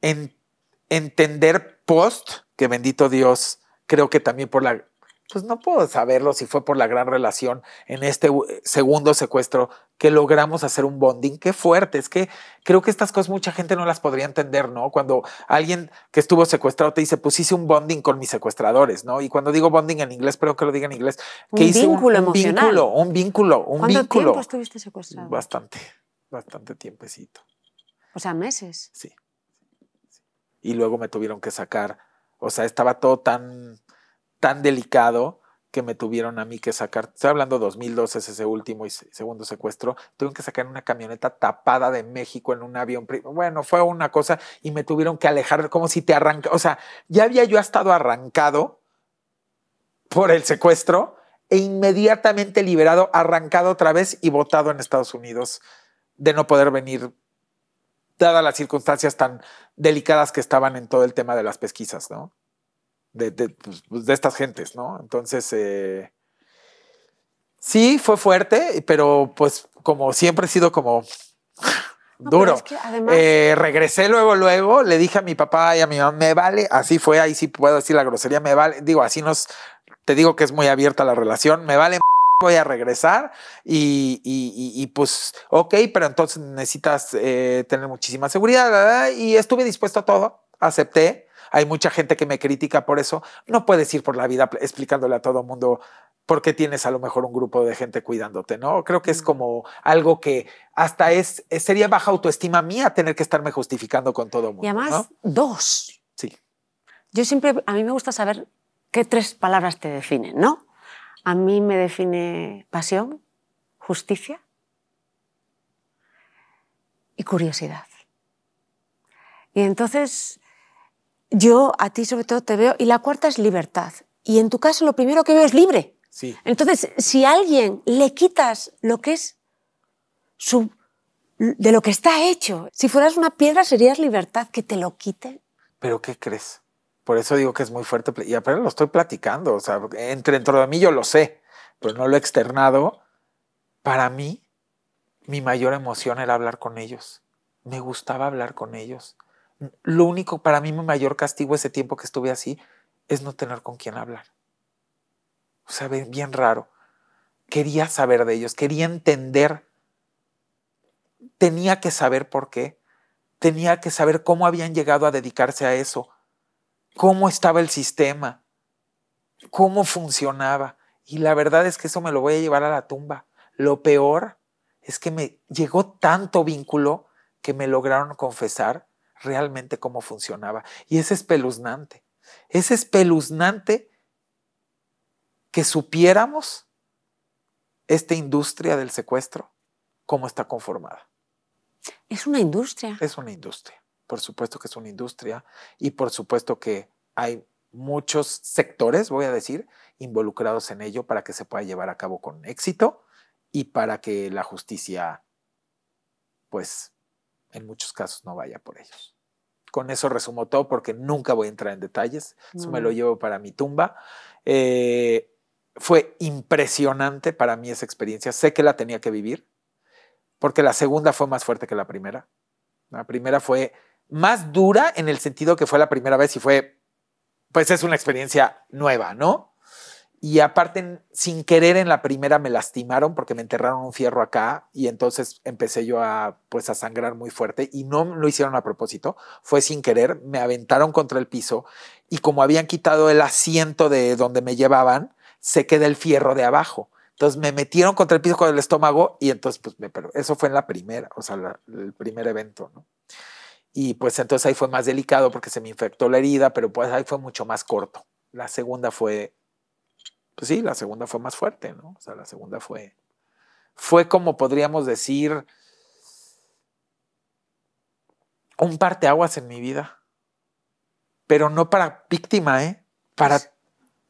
entender post, que bendito Dios, creo que también por la, pues no puedo saberlo si fue por la gran relación en este eh, segundo secuestro que logramos hacer un bonding. Qué fuerte, es que creo que estas cosas mucha gente no las podría entender, ¿no? Cuando alguien que estuvo secuestrado te dice, pues hice un bonding con mis secuestradores, ¿no? Y cuando digo bonding en inglés, espero que lo diga en inglés, un vínculo un, un vínculo, un vínculo, ¿Cuánto tiempo estuviste secuestrado? Bastante, bastante tiempecito. O sea, meses. sí. Y luego me tuvieron que sacar o sea, estaba todo tan, tan delicado que me tuvieron a mí que sacar, estoy hablando 2012, ese último y segundo secuestro, tuvieron que sacar una camioneta tapada de México en un avión. Bueno, fue una cosa y me tuvieron que alejar como si te arranca, o sea, ya había yo estado arrancado por el secuestro e inmediatamente liberado, arrancado otra vez y votado en Estados Unidos de no poder venir dadas las circunstancias tan delicadas que estaban en todo el tema de las pesquisas, ¿no? De, pues, pues, estas gentes, ¿no? Entonces, eh, sí, fue fuerte, pero pues como siempre he sido como duro. Eh, regresé luego, luego, le dije a mi papá y a mi mamá, me vale, así fue, ahí sí puedo decir la grosería, me vale, digo, así nos, te digo que es muy abierta la relación, me vale voy a regresar y, pues, ok, pero entonces necesitas eh, tener muchísima seguridad y estuve dispuesto a todo, acepté. Hay mucha gente que me critica por eso. No puedes ir por la vida explicándole a todo mundo por qué tienes a lo mejor un grupo de gente cuidándote, ¿no? Creo que es como algo que hasta es, sería baja autoestima mía tener que estarme justificando con todo mundo. Y además, dos. Sí. Yo siempre, a mí me gusta saber qué tres palabras te definen, ¿no? A mí me define pasión, justicia y curiosidad. Y entonces yo a ti sobre todo te veo, y la cuarta es libertad. Y en tu caso lo primero que veo es libre. Sí. Entonces, si a alguien le quitas lo que es de lo que está hecho, si fueras una piedra serías libertad, que te lo quiten. ¿Pero qué crees? Por eso digo que es muy fuerte y apenas lo estoy platicando, o sea, entre dentro de mí yo lo sé, pero no lo he externado. Para mí, mi mayor emoción era hablar con ellos. Me gustaba hablar con ellos. Lo único para mí, mi mayor castigo ese tiempo que estuve así, es no tener con quién hablar. O sea, bien raro. Quería saber de ellos, quería entender. Tenía que saber por qué. Tenía que saber cómo habían llegado a dedicarse a eso cómo estaba el sistema, cómo funcionaba. Y la verdad es que eso me lo voy a llevar a la tumba. Lo peor es que me llegó tanto vínculo que me lograron confesar realmente cómo funcionaba. Y es espeluznante. Es espeluznante que supiéramos esta industria del secuestro, cómo está conformada. Es una industria. Es una industria por supuesto que es una industria y por supuesto que hay muchos sectores, voy a decir, involucrados en ello para que se pueda llevar a cabo con éxito y para que la justicia, pues, en muchos casos no vaya por ellos. Con eso resumo todo porque nunca voy a entrar en detalles, eso me lo mm. llevo para mi tumba. Eh, fue impresionante para mí esa experiencia, sé que la tenía que vivir, porque la segunda fue más fuerte que la primera. La primera fue más dura en el sentido que fue la primera vez y fue, pues es una experiencia nueva, ¿no? Y aparte, sin querer en la primera me lastimaron porque me enterraron un fierro acá y entonces empecé yo a, pues, a sangrar muy fuerte y no lo hicieron a propósito, fue sin querer, me aventaron contra el piso y como habían quitado el asiento de donde me llevaban, se quedó el fierro de abajo. Entonces me metieron contra el piso con el estómago y entonces, pues, pero eso fue en la primera, o sea, el primer evento, ¿no? Y pues entonces ahí fue más delicado porque se me infectó la herida, pero pues ahí fue mucho más corto. La segunda fue, pues sí, la segunda fue más fuerte, ¿no? O sea, la segunda fue, fue como podríamos decir, un parteaguas en mi vida. Pero no para víctima, ¿eh? Para,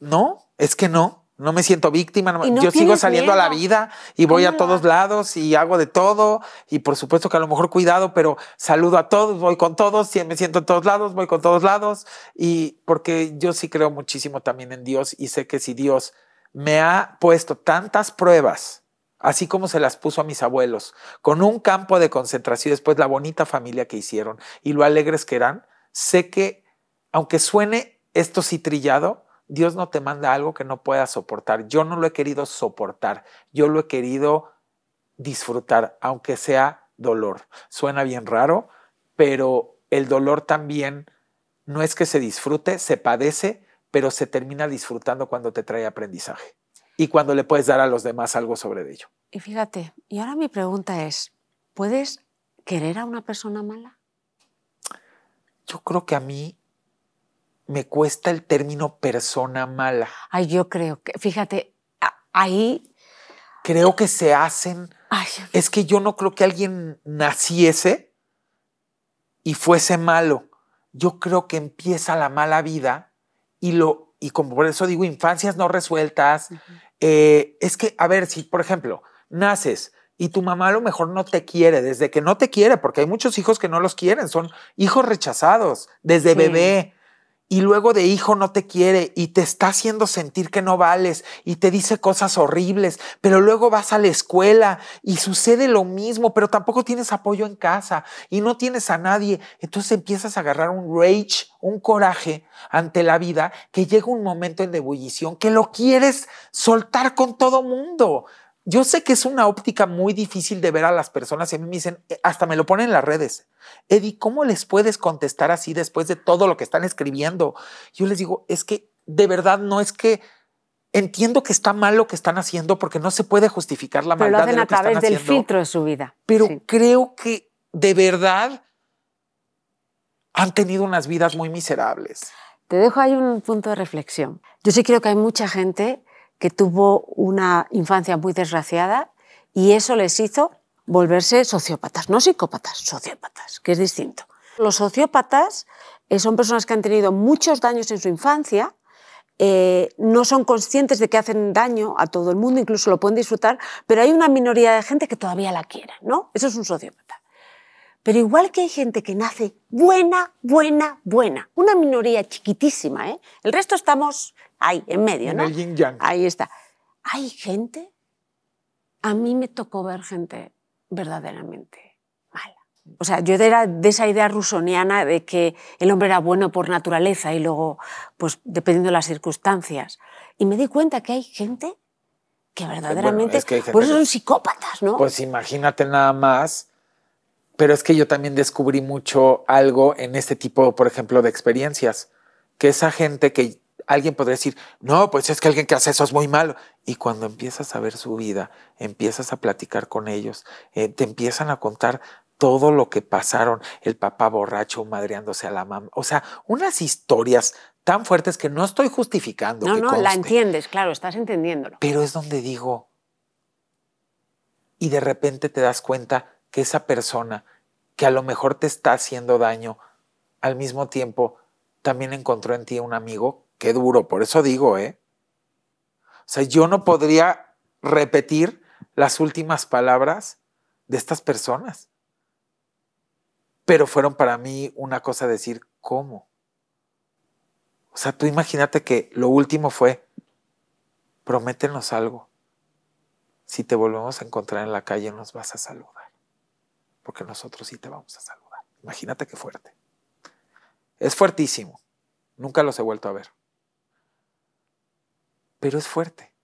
no, es que no no me siento víctima, yo sigo saliendo a la vida y voy a todos lados y hago de todo y por supuesto que a lo mejor cuidado, pero saludo a todos, voy con todos, me siento en todos lados, voy con todos lados y porque yo sí creo muchísimo también en Dios y sé que si Dios me ha puesto tantas pruebas, así como se las puso a mis abuelos, con un campo de concentración y después la bonita familia que hicieron y lo alegres que eran, sé que aunque suene esto citrillado, Dios no te manda algo que no puedas soportar. Yo no lo he querido soportar, yo lo he querido disfrutar, aunque sea dolor. Suena bien raro, pero el dolor también no es que se disfrute, se padece, pero se termina disfrutando cuando te trae aprendizaje y cuando le puedes dar a los demás algo sobre ello. Y fíjate, y ahora mi pregunta es, ¿puedes querer a una persona mala? Yo creo que a mí me cuesta el término persona mala. Ay, yo creo que, fíjate, ahí... Creo que se hacen... es que yo no creo que alguien naciese y fuese malo. Yo creo que empieza la mala vida y lo... Y como por eso digo, infancias no resueltas. Eh, es que, a ver, si por ejemplo, naces y tu mamá a lo mejor no te quiere, desde que no te quiere, porque hay muchos hijos que no los quieren, son hijos rechazados desde bebé y luego de hijo no te quiere y te está haciendo sentir que no vales y te dice cosas horribles, pero luego vas a la escuela y sucede lo mismo, pero tampoco tienes apoyo en casa y no tienes a nadie. Entonces empiezas a agarrar un rage, un coraje ante la vida que llega un momento en debullición que lo quieres soltar con todo mundo yo sé que es una óptica muy difícil de ver a las personas y a mí me dicen, eh, hasta me lo ponen en las redes. Eddie, ¿cómo les puedes contestar así después de todo lo que están escribiendo? Yo les digo, es que de verdad no es que entiendo que está mal lo que están haciendo porque no se puede justificar la maldad lo de lo a través del filtro de su vida. Pero creo que de verdad han tenido unas vidas muy miserables. Te dejo ahí un punto de reflexión. Yo sí creo que hay mucha gente que tuvo una infancia muy desgraciada y eso les hizo volverse sociópatas, no psicópatas, sociópatas, que es distinto. Los sociópatas eh, son personas que han tenido muchos daños en su infancia, eh, no son conscientes de que hacen daño a todo el mundo, incluso lo pueden disfrutar, pero hay una minoría de gente que todavía la quiere, ¿no? Eso es un sociópata. Pero igual que hay gente que nace buena, buena, buena, una minoría chiquitísima, ¿eh? el resto estamos ahí, en medio, Ahí está. Hay gente, a mí me tocó ver gente verdaderamente mala. O sea, yo era de esa idea rusoniana de que el hombre era bueno por naturaleza y luego, pues dependiendo de las circunstancias. Y me di cuenta que hay gente que verdaderamente, es que pues son psicópatas, ¿no? Pues imagínate nada más pero es que yo también descubrí mucho algo en este tipo, por ejemplo, de experiencias, que esa gente que alguien podría decir, no, pues es que alguien que hace eso es muy malo. Y cuando empiezas a ver su vida, empiezas a platicar con ellos, eh, te empiezan a contar todo lo que pasaron, el papá borracho madreándose a la mamá, o sea, unas historias tan fuertes que no estoy justificando. No, no, la entiendes, claro, estás entendiéndolo. Pero es donde digo, y de repente te das cuenta, que esa persona que a lo mejor te está haciendo daño, al mismo tiempo también encontró en ti un amigo. Qué duro, por eso digo, ¿eh? O sea, yo no podría repetir las últimas palabras de estas personas. Pero fueron para mí una cosa decir, ¿cómo? O sea, tú imagínate que lo último fue, prométenos algo. Si te volvemos a encontrar en la calle, nos vas a saludar porque nosotros sí te vamos a saludar. Imagínate qué fuerte. Es fuertísimo. Nunca los he vuelto a ver. Pero es fuerte,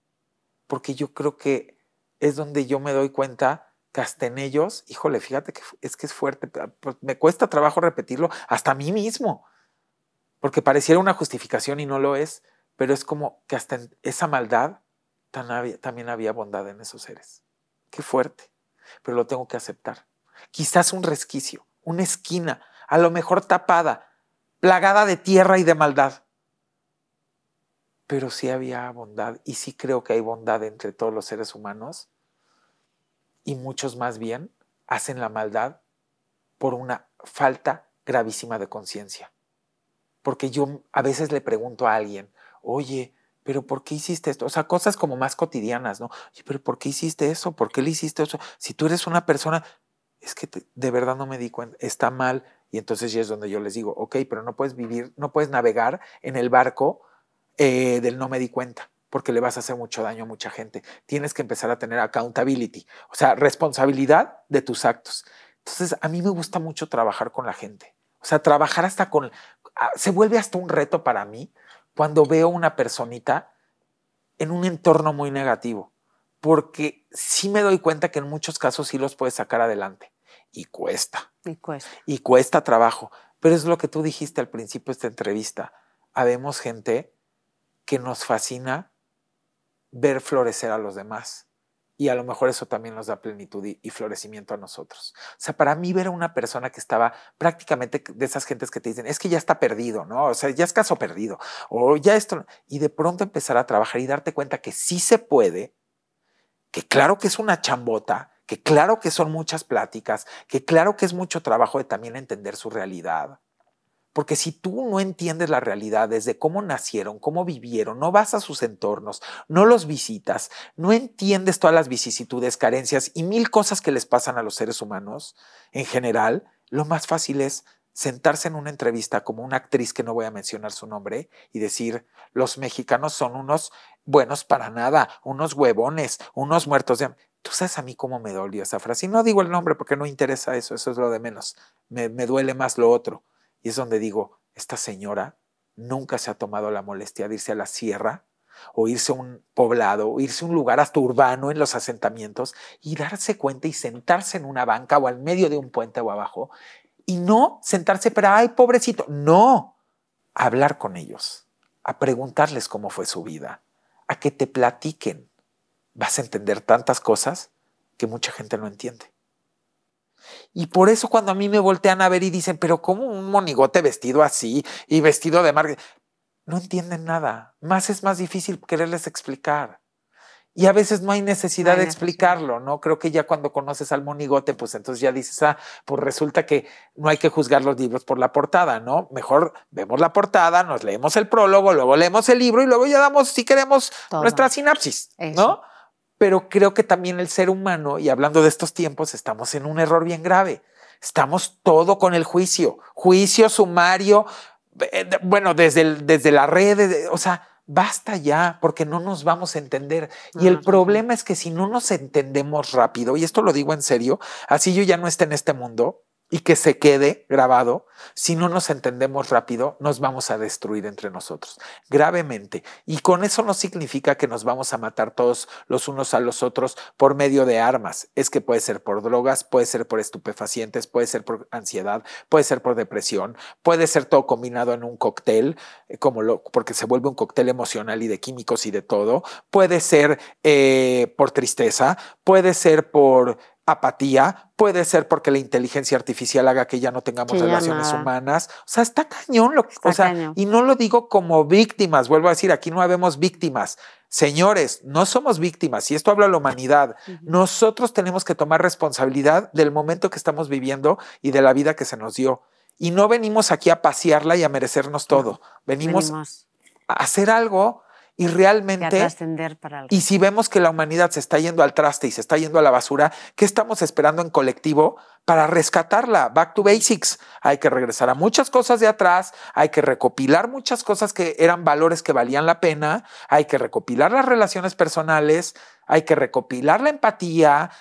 porque yo creo que es donde yo me doy cuenta que hasta en ellos, híjole, fíjate que es que es fuerte, ah, pues, me cuesta trabajo repetirlo hasta a mí mismo, porque pareciera una justificación y no lo es, pero es como que hasta en esa maldad también había bondad en esos seres. Qué fuerte, pero lo tengo que aceptar quizás un resquicio, una esquina, a lo mejor tapada, plagada de tierra y de maldad. Pero sí había bondad y sí creo que hay bondad entre todos los seres humanos y muchos más bien hacen la maldad por una falta gravísima de conciencia. Porque yo a veces le pregunto a alguien, oye, pero ¿por qué hiciste esto? O sea, cosas como más cotidianas, ¿no? pero ¿por qué hiciste eso? ¿Por qué le hiciste eso? Si tú eres una persona, es que de verdad no me di cuenta, está mal. Y entonces ya es donde yo les digo, ok, pero no puedes vivir, no puedes navegar en el barco eh, del no me di cuenta, porque le vas a hacer mucho daño a mucha gente. Tienes que empezar a tener accountability, o sea, responsabilidad de tus actos. Entonces, a mí me gusta mucho trabajar con la gente. O sea, trabajar hasta con... Ah, se vuelve hasta un reto para mí cuando veo una personita en un entorno muy negativo porque sí me doy cuenta que en muchos casos sí los puedes sacar adelante y cuesta. Y cuesta. Y cuesta trabajo. Pero es lo que tú dijiste al principio de esta entrevista. Habemos gente que nos fascina ver florecer a los demás. Y a lo mejor eso también nos da plenitud y, florecimiento a nosotros. O sea, para mí ver a una persona que estaba prácticamente de esas gentes que te dicen, es que ya está perdido, ¿no? O sea, ya es caso perdido. O ya esto. Y de pronto empezar a trabajar y darte cuenta que sí se puede, que claro que es una chambota, que claro que son muchas pláticas, que claro que es mucho trabajo de también entender su realidad. Porque si tú no entiendes la realidad desde cómo nacieron, cómo vivieron, no vas a sus entornos, no los visitas, no entiendes todas las vicisitudes, carencias y mil cosas que les pasan a los seres humanos en general, lo más fácil es sentarse en una entrevista como una actriz que no voy a mencionar su nombre y decir, los mexicanos son unos buenos para nada, unos huevones, unos muertos de... Tú sabes a mí cómo me dolió esa frase. Y no digo el nombre porque no interesa eso, eso es lo de menos. Me, me duele más lo otro. Y es donde digo, esta señora nunca se ha tomado la molestia de irse a la sierra o irse a un poblado, o irse a un lugar hasta urbano en los asentamientos y darse cuenta y sentarse en una banca o al medio de un puente o abajo y no sentarse para, ay, pobrecito. No, hablar con ellos, a preguntarles cómo fue su vida, a que te platiquen. Vas a entender tantas cosas que mucha gente no entiende. Y por eso cuando a mí me voltean a ver y dicen, pero ¿cómo un monigote vestido así y vestido de mar? No entienden nada. Más es más difícil quererles explicar. Y a veces no hay necesidad de explicarlo, ¿no? Creo que ya cuando conoces al monigote, pues entonces ya dices, ah, pues resulta que no hay que juzgar los libros por la portada, ¿no? Mejor vemos la portada, nos leemos el prólogo, luego leemos el libro y luego ya damos, si queremos, nuestra sinapsis, ¿no? Pero creo que también el ser humano, y hablando de estos tiempos, estamos en un error bien grave. Estamos todo con el juicio, juicio sumario, eh, bueno, desde, desde la red, o sea, basta ya, porque no nos vamos a entender. Y el problema es que si no nos entendemos rápido, y esto lo digo en serio, así yo ya no esté en este mundo, y que se quede grabado, si no nos entendemos rápido, nos vamos a destruir entre nosotros, gravemente. Y con eso no significa que nos vamos a matar todos los unos a los otros por medio de armas. Es que puede ser por drogas, puede ser por estupefacientes, puede ser por ansiedad, puede ser por depresión, puede ser todo combinado en un cóctel, eh, como lo, porque se vuelve un cóctel emocional y de químicos y de todo. Puede ser eh, por tristeza, puede ser por apatía, puede ser porque la inteligencia artificial haga que ya no tengamos relaciones humanas. O sea, está cañón. Lo, o sea, y no lo digo como víctimas, vuelvo a decir, aquí no habemos víctimas. Señores, no somos víctimas, y esto habla la humanidad. Nosotros tenemos que tomar responsabilidad del momento que estamos viviendo y de la vida que se nos dio. Y no venimos aquí a pasearla y a merecernos todo. venimos, a hacer algo y realmente... Y, si vemos que la humanidad se está yendo al traste y se está yendo a la basura, ¿qué estamos esperando en colectivo para rescatarla? Back to basics. Hay que regresar a muchas cosas de atrás, hay que recopilar muchas cosas que eran valores que valían la pena, hay que recopilar las relaciones personales, hay que recopilar la empatía.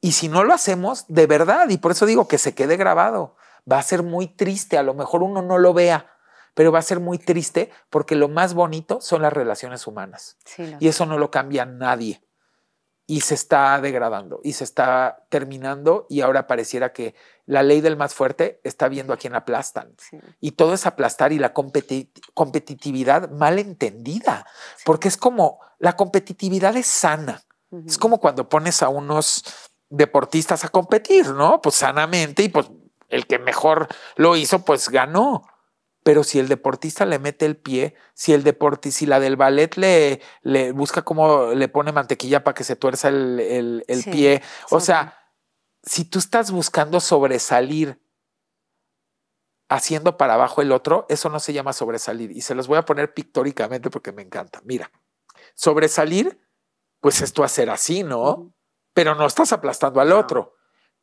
Y si no lo hacemos, de verdad, y por eso digo que se quede grabado, va a ser muy triste, a lo mejor uno no lo vea, pero va a ser muy triste porque lo más bonito son las relaciones humanas. y eso no lo cambia nadie. Y se está degradando y se está terminando y ahora pareciera que la ley del más fuerte está viendo a quién aplastan. Y todo es aplastar y la competitividad mal entendida, porque es como la competitividad es sana. Es como cuando pones a unos deportistas a competir, ¿no? Pues sanamente y pues el que mejor lo hizo, pues ganó pero si el deportista le mete el pie, si el deportista, si la del ballet le, busca cómo le pone mantequilla para que se tuerza el, pie, o sea, si tú estás buscando sobresalir haciendo para abajo el otro, eso no se llama sobresalir. Y se los voy a poner pictóricamente porque me encanta. Mira, sobresalir, pues esto hacer así, ¿no? Pero no estás aplastando al otro.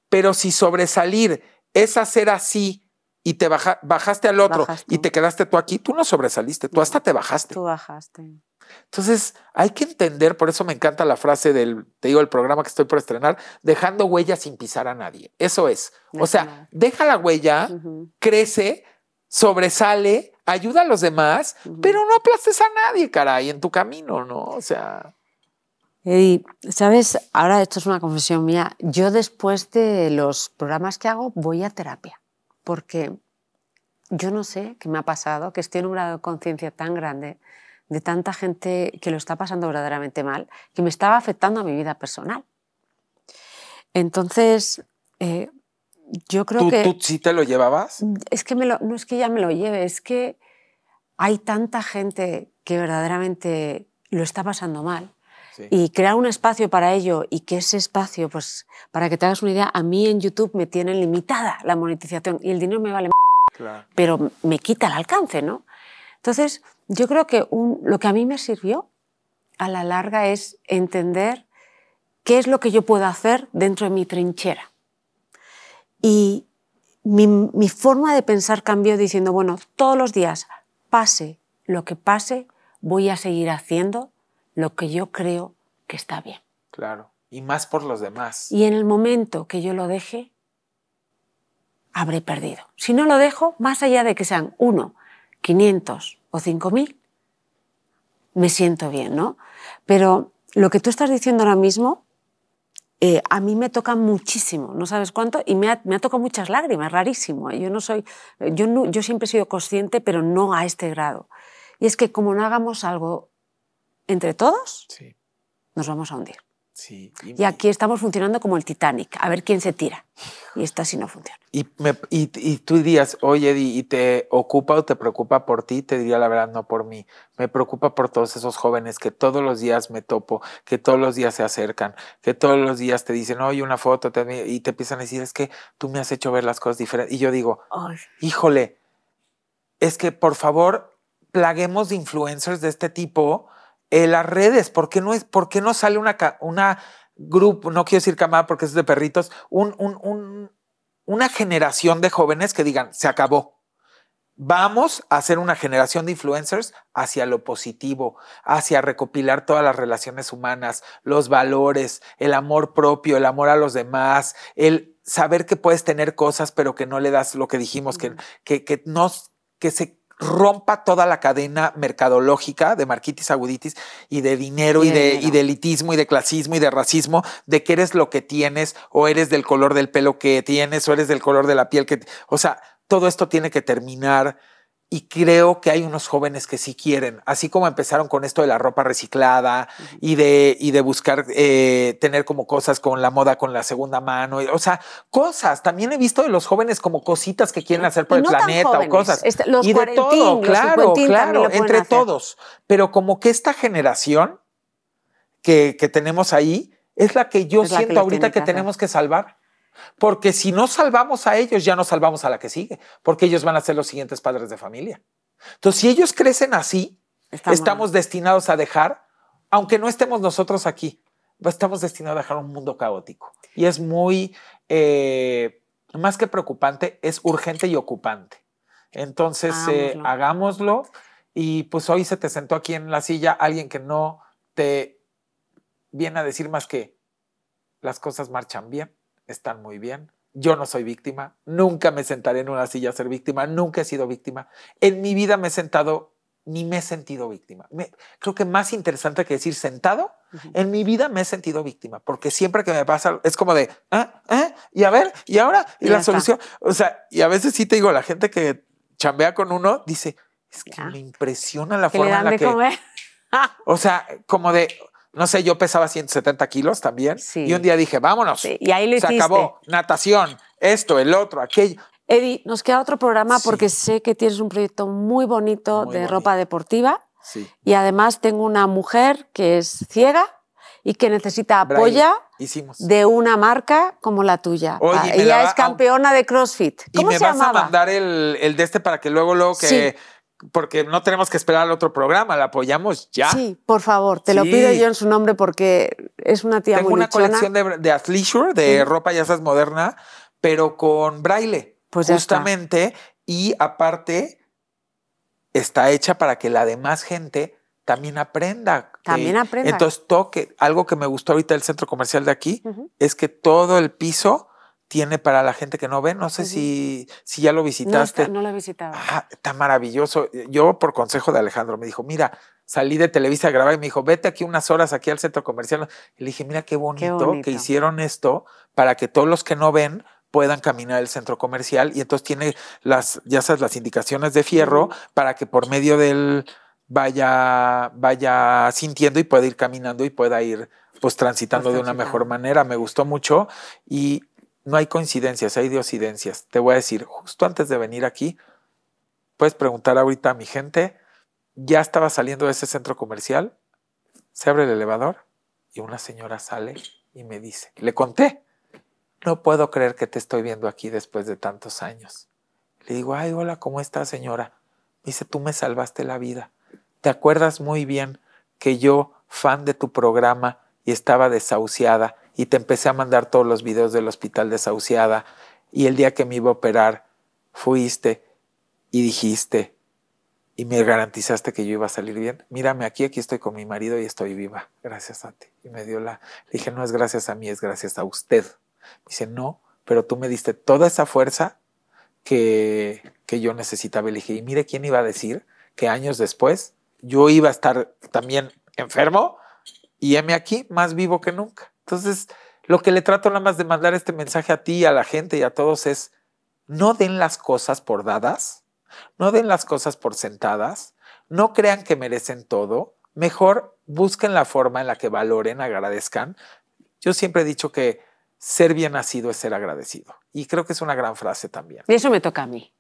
Pero si sobresalir es hacer así y te bajaste al otro y te quedaste tú aquí, tú no sobresaliste, tú hasta te bajaste. Tú bajaste. Entonces, hay que entender, por eso me encanta la frase del, te digo, el programa que estoy por estrenar, dejando huella sin pisar a nadie. Eso es. O sea, deja la huella, crece, sobresale, ayuda a los demás, pero no aplastes a nadie, caray, en tu camino, ¿no? O sea. Eddie, ¿sabes? Ahora esto es una confesión mía. Yo después de los programas que hago voy a terapia porque yo no sé qué me ha pasado, que estoy en un grado de conciencia tan grande de tanta gente que lo está pasando verdaderamente mal, que me estaba afectando a mi vida personal. Entonces, eh, yo creo que... ¿Tú sí te lo llevabas? Es que no es que ya me lo lleve, es que hay tanta gente que verdaderamente lo está pasando mal, y crear un espacio para ello y que ese espacio, pues para que te hagas una idea, a mí en YouTube me tienen limitada la monetización y el dinero me vale claro. pero me quita el alcance, ¿no? Entonces, yo creo que lo que a mí me sirvió a la larga es entender qué es lo que yo puedo hacer dentro de mi trinchera. Y mi forma de pensar cambió diciendo, bueno, todos los días, pase lo que pase, voy a seguir haciendo lo que yo creo que está bien. Claro, y más por los demás. Y en el momento que yo lo deje, habré perdido. Si no lo dejo, más allá de que sean uno, 500 o 5000, me siento bien, ¿no? Pero lo que tú estás diciendo ahora mismo, eh, a mí me toca muchísimo, no sabes cuánto, y me ha, me tocado muchas lágrimas, rarísimo. ¿eh? Yo no soy, yo, yo siempre he sido consciente, pero no a este grado. Y es que como no hagamos algo entre todos, sí. nos vamos a hundir. Sí, y, aquí estamos funcionando como el Titanic, a ver quién se tira. Y esta sí no funciona. Y, tú dirías, oye, Eddie, ¿y te ocupa o te preocupa por ti? Te diría la verdad, no por mí. Me preocupa por todos esos jóvenes que todos los días me topo, que todos los días se acercan, que todos los días te dicen, oye, una foto, y te empiezan a decir, es que tú me has hecho ver las cosas diferentes. Y yo digo, híjole, es que por favor, plaguemos de influencers de este tipo las redes, ¿por qué no, es, no sale una, una grupo, no quiero decir camada porque es de perritos, una generación de jóvenes que digan, se acabó? Vamos a hacer una generación de influencers hacia lo positivo, hacia recopilar todas las relaciones humanas, los valores, el amor propio, el amor a los demás, el saber que puedes tener cosas pero que no le das lo que dijimos, que, que, que, no, que se rompa toda la cadena mercadológica de marquitis aguditis y de dinero y, de, y de elitismo y de clasismo y de racismo, de que eres lo que tienes o eres del color del pelo que tienes o eres del color de la piel que... O sea, todo esto tiene que terminar y creo que hay unos jóvenes que sí quieren, así como empezaron con esto de la ropa reciclada y, de, de buscar eh, tener como cosas con la moda, con la segunda mano, o sea, cosas. También he visto de los jóvenes como cositas que quieren hacer por el planeta o cosas. Este, y de todo, claro, claro, entre todos. Pero como que esta generación que, tenemos ahí es la que yo siento ahorita que tenemos que salvar. Porque si no salvamos a ellos, ya no salvamos a la que sigue, porque ellos van a ser los siguientes padres de familia. Entonces, si ellos crecen así, estamos, destinados a dejar, aunque no estemos nosotros aquí, estamos destinados a dejar un mundo caótico. Y es muy, eh, más que preocupante, es urgente y ocupante. Entonces, eh, hagámoslo. Y pues hoy se te sentó aquí en la silla alguien que no te viene a decir más que las cosas marchan bien están muy bien. Yo no soy víctima, nunca me sentaré en una silla a ser víctima, nunca he sido víctima. En mi vida me he sentado, ni me he sentido víctima. creo que más interesante que decir sentado, en mi vida me he sentido víctima, porque siempre que me pasa, es como de, ¿eh? Y a ver, y ahora, y, la solución. O sea, y a veces sí te digo, la gente que chambea con uno dice, es que me impresiona la forma en la que... o sea, como de, no sé, yo pesaba 170 kilos también. Y un día dije, vámonos. Y ahí le Se acabó. Natación, esto, el otro, aquello. Eddie, nos queda otro programa porque sé que tienes un proyecto muy bonito de ropa deportiva. Y además tengo una mujer que es ciega y que necesita apoyo de una marca como la tuya. Ella ah, es campeona de CrossFit. ¿Cómo y me vas a mandar el, el, de este para que luego, lo que porque no tenemos que esperar al otro programa, la apoyamos ya. Sí, por favor, te lo pido yo en su nombre porque es una tía Tengo una colección de, de athleisure, de ropa ya sabes moderna, pero con braille, pues justamente, y aparte está hecha para que la demás gente también aprenda. También aprenda. Entonces toque, algo que me gustó ahorita del centro comercial de aquí, es que todo el piso tiene para la gente que no ve. No sé si, si ya lo visitaste. No, no lo he ah, está maravilloso. Eh, yo, por consejo de Alejandro, me dijo, mira, salí de Televisa a grabar y me dijo, vete aquí unas horas aquí al centro comercial. le dije, mira qué bonito, que hicieron esto para que todos los que no ven puedan caminar el centro comercial. Y entonces tiene las, ya sabes, las indicaciones de fierro para que por medio del vaya, vaya sintiendo y pueda ir caminando y pueda ir pues transitando de una mejor manera. Me gustó mucho y no hay coincidencias, hay diosidencias. Te voy a decir, justo antes de venir aquí, puedes preguntar ahorita a mi gente, ya estaba saliendo de ese centro comercial, se abre el elevador y una señora sale y me dice, le conté, no puedo creer que te estoy viendo aquí después de tantos años. Le digo, ay, hola, ¿cómo estás, señora? dice, tú me salvaste la vida. ¿Te acuerdas muy bien que yo, fan de tu programa y estaba desahuciada, y te empecé a mandar todos los videos del hospital desahuciada y el día que me iba a operar fuiste y dijiste y me garantizaste que yo iba a salir bien. Mírame aquí, aquí estoy con mi marido y estoy viva, gracias a ti. Y me dio la, le dije, no es gracias a mí, es gracias a usted. Me dice, no, pero tú me diste toda esa fuerza que, que yo necesitaba. Le dije, y mire quién iba a decir que años después yo iba a estar también enfermo y heme aquí más vivo que nunca. Entonces, lo que le trato nada más de mandar este mensaje a ti, a la gente y a todos es, no den las cosas por dadas, no den las cosas por sentadas, no crean que merecen todo, mejor busquen la forma en la que valoren, agradezcan. Yo siempre he dicho que ser bien nacido es ser agradecido y creo que es una gran frase también. Y eso me toca a mí.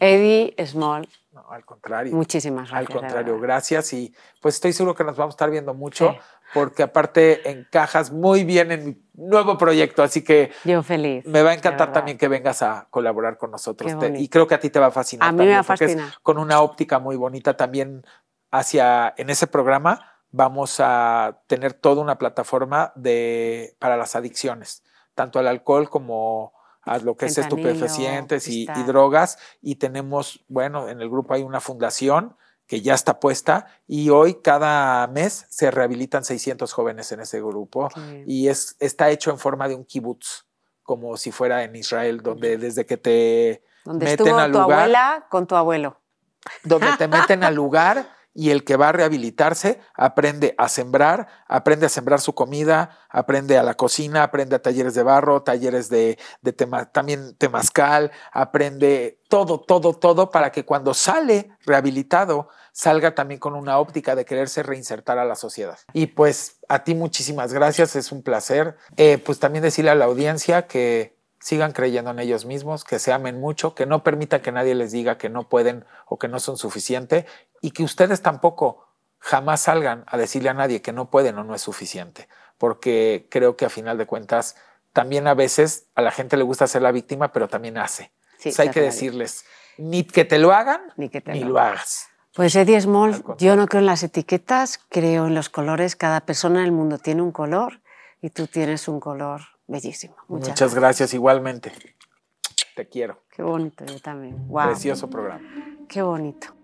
Eddie Small. No, al contrario. Muchísimas gracias. Al contrario, gracias y pues estoy seguro que nos vamos a estar viendo mucho porque aparte encajas muy bien en mi nuevo proyecto, así que feliz. Me va a encantar también que vengas a colaborar con nosotros y creo que a ti te va a fascinar. A mí me va a fascinar. Con una óptica muy bonita también hacia en ese programa vamos a tener toda una plataforma de para las adicciones, tanto al alcohol como a lo que es estupefacientes y drogas y tenemos, bueno, en el grupo hay una fundación que ya está puesta y hoy cada mes se rehabilitan 600 jóvenes en ese grupo y es, está hecho en forma de un kibutz, como si fuera en Israel, donde desde que te meten tu abuela con tu abuelo. Donde te meten al <laughs> lugar y el que va a rehabilitarse aprende a sembrar, aprende a sembrar su comida, aprende a la cocina, aprende a talleres de barro, talleres de, tema, también temazcal, aprende todo, todo, todo para que cuando sale rehabilitado salga también con una óptica de quererse reinsertar a la sociedad. Y pues a ti muchísimas gracias, es un placer. Eh, pues también decirle a la audiencia que sigan creyendo en ellos mismos, que se amen mucho, que no permitan que nadie les diga que no pueden o que no son suficiente y que ustedes tampoco jamás salgan a decirle a nadie que no pueden o no es suficiente, porque creo que a final de cuentas también a veces a la gente le gusta ser la víctima, pero también hace. Sí, o hay que decirles, ni que te lo hagan, ni que lo, hagas. Pues Eddie Small, yo no creo en las etiquetas, creo en los colores, cada persona en el mundo tiene un color y tú tienes un color bellísimo. Muchas, Muchas gracias. igualmente. Te quiero. Qué bonito, yo también. Wow. Precioso programa. Qué bonito.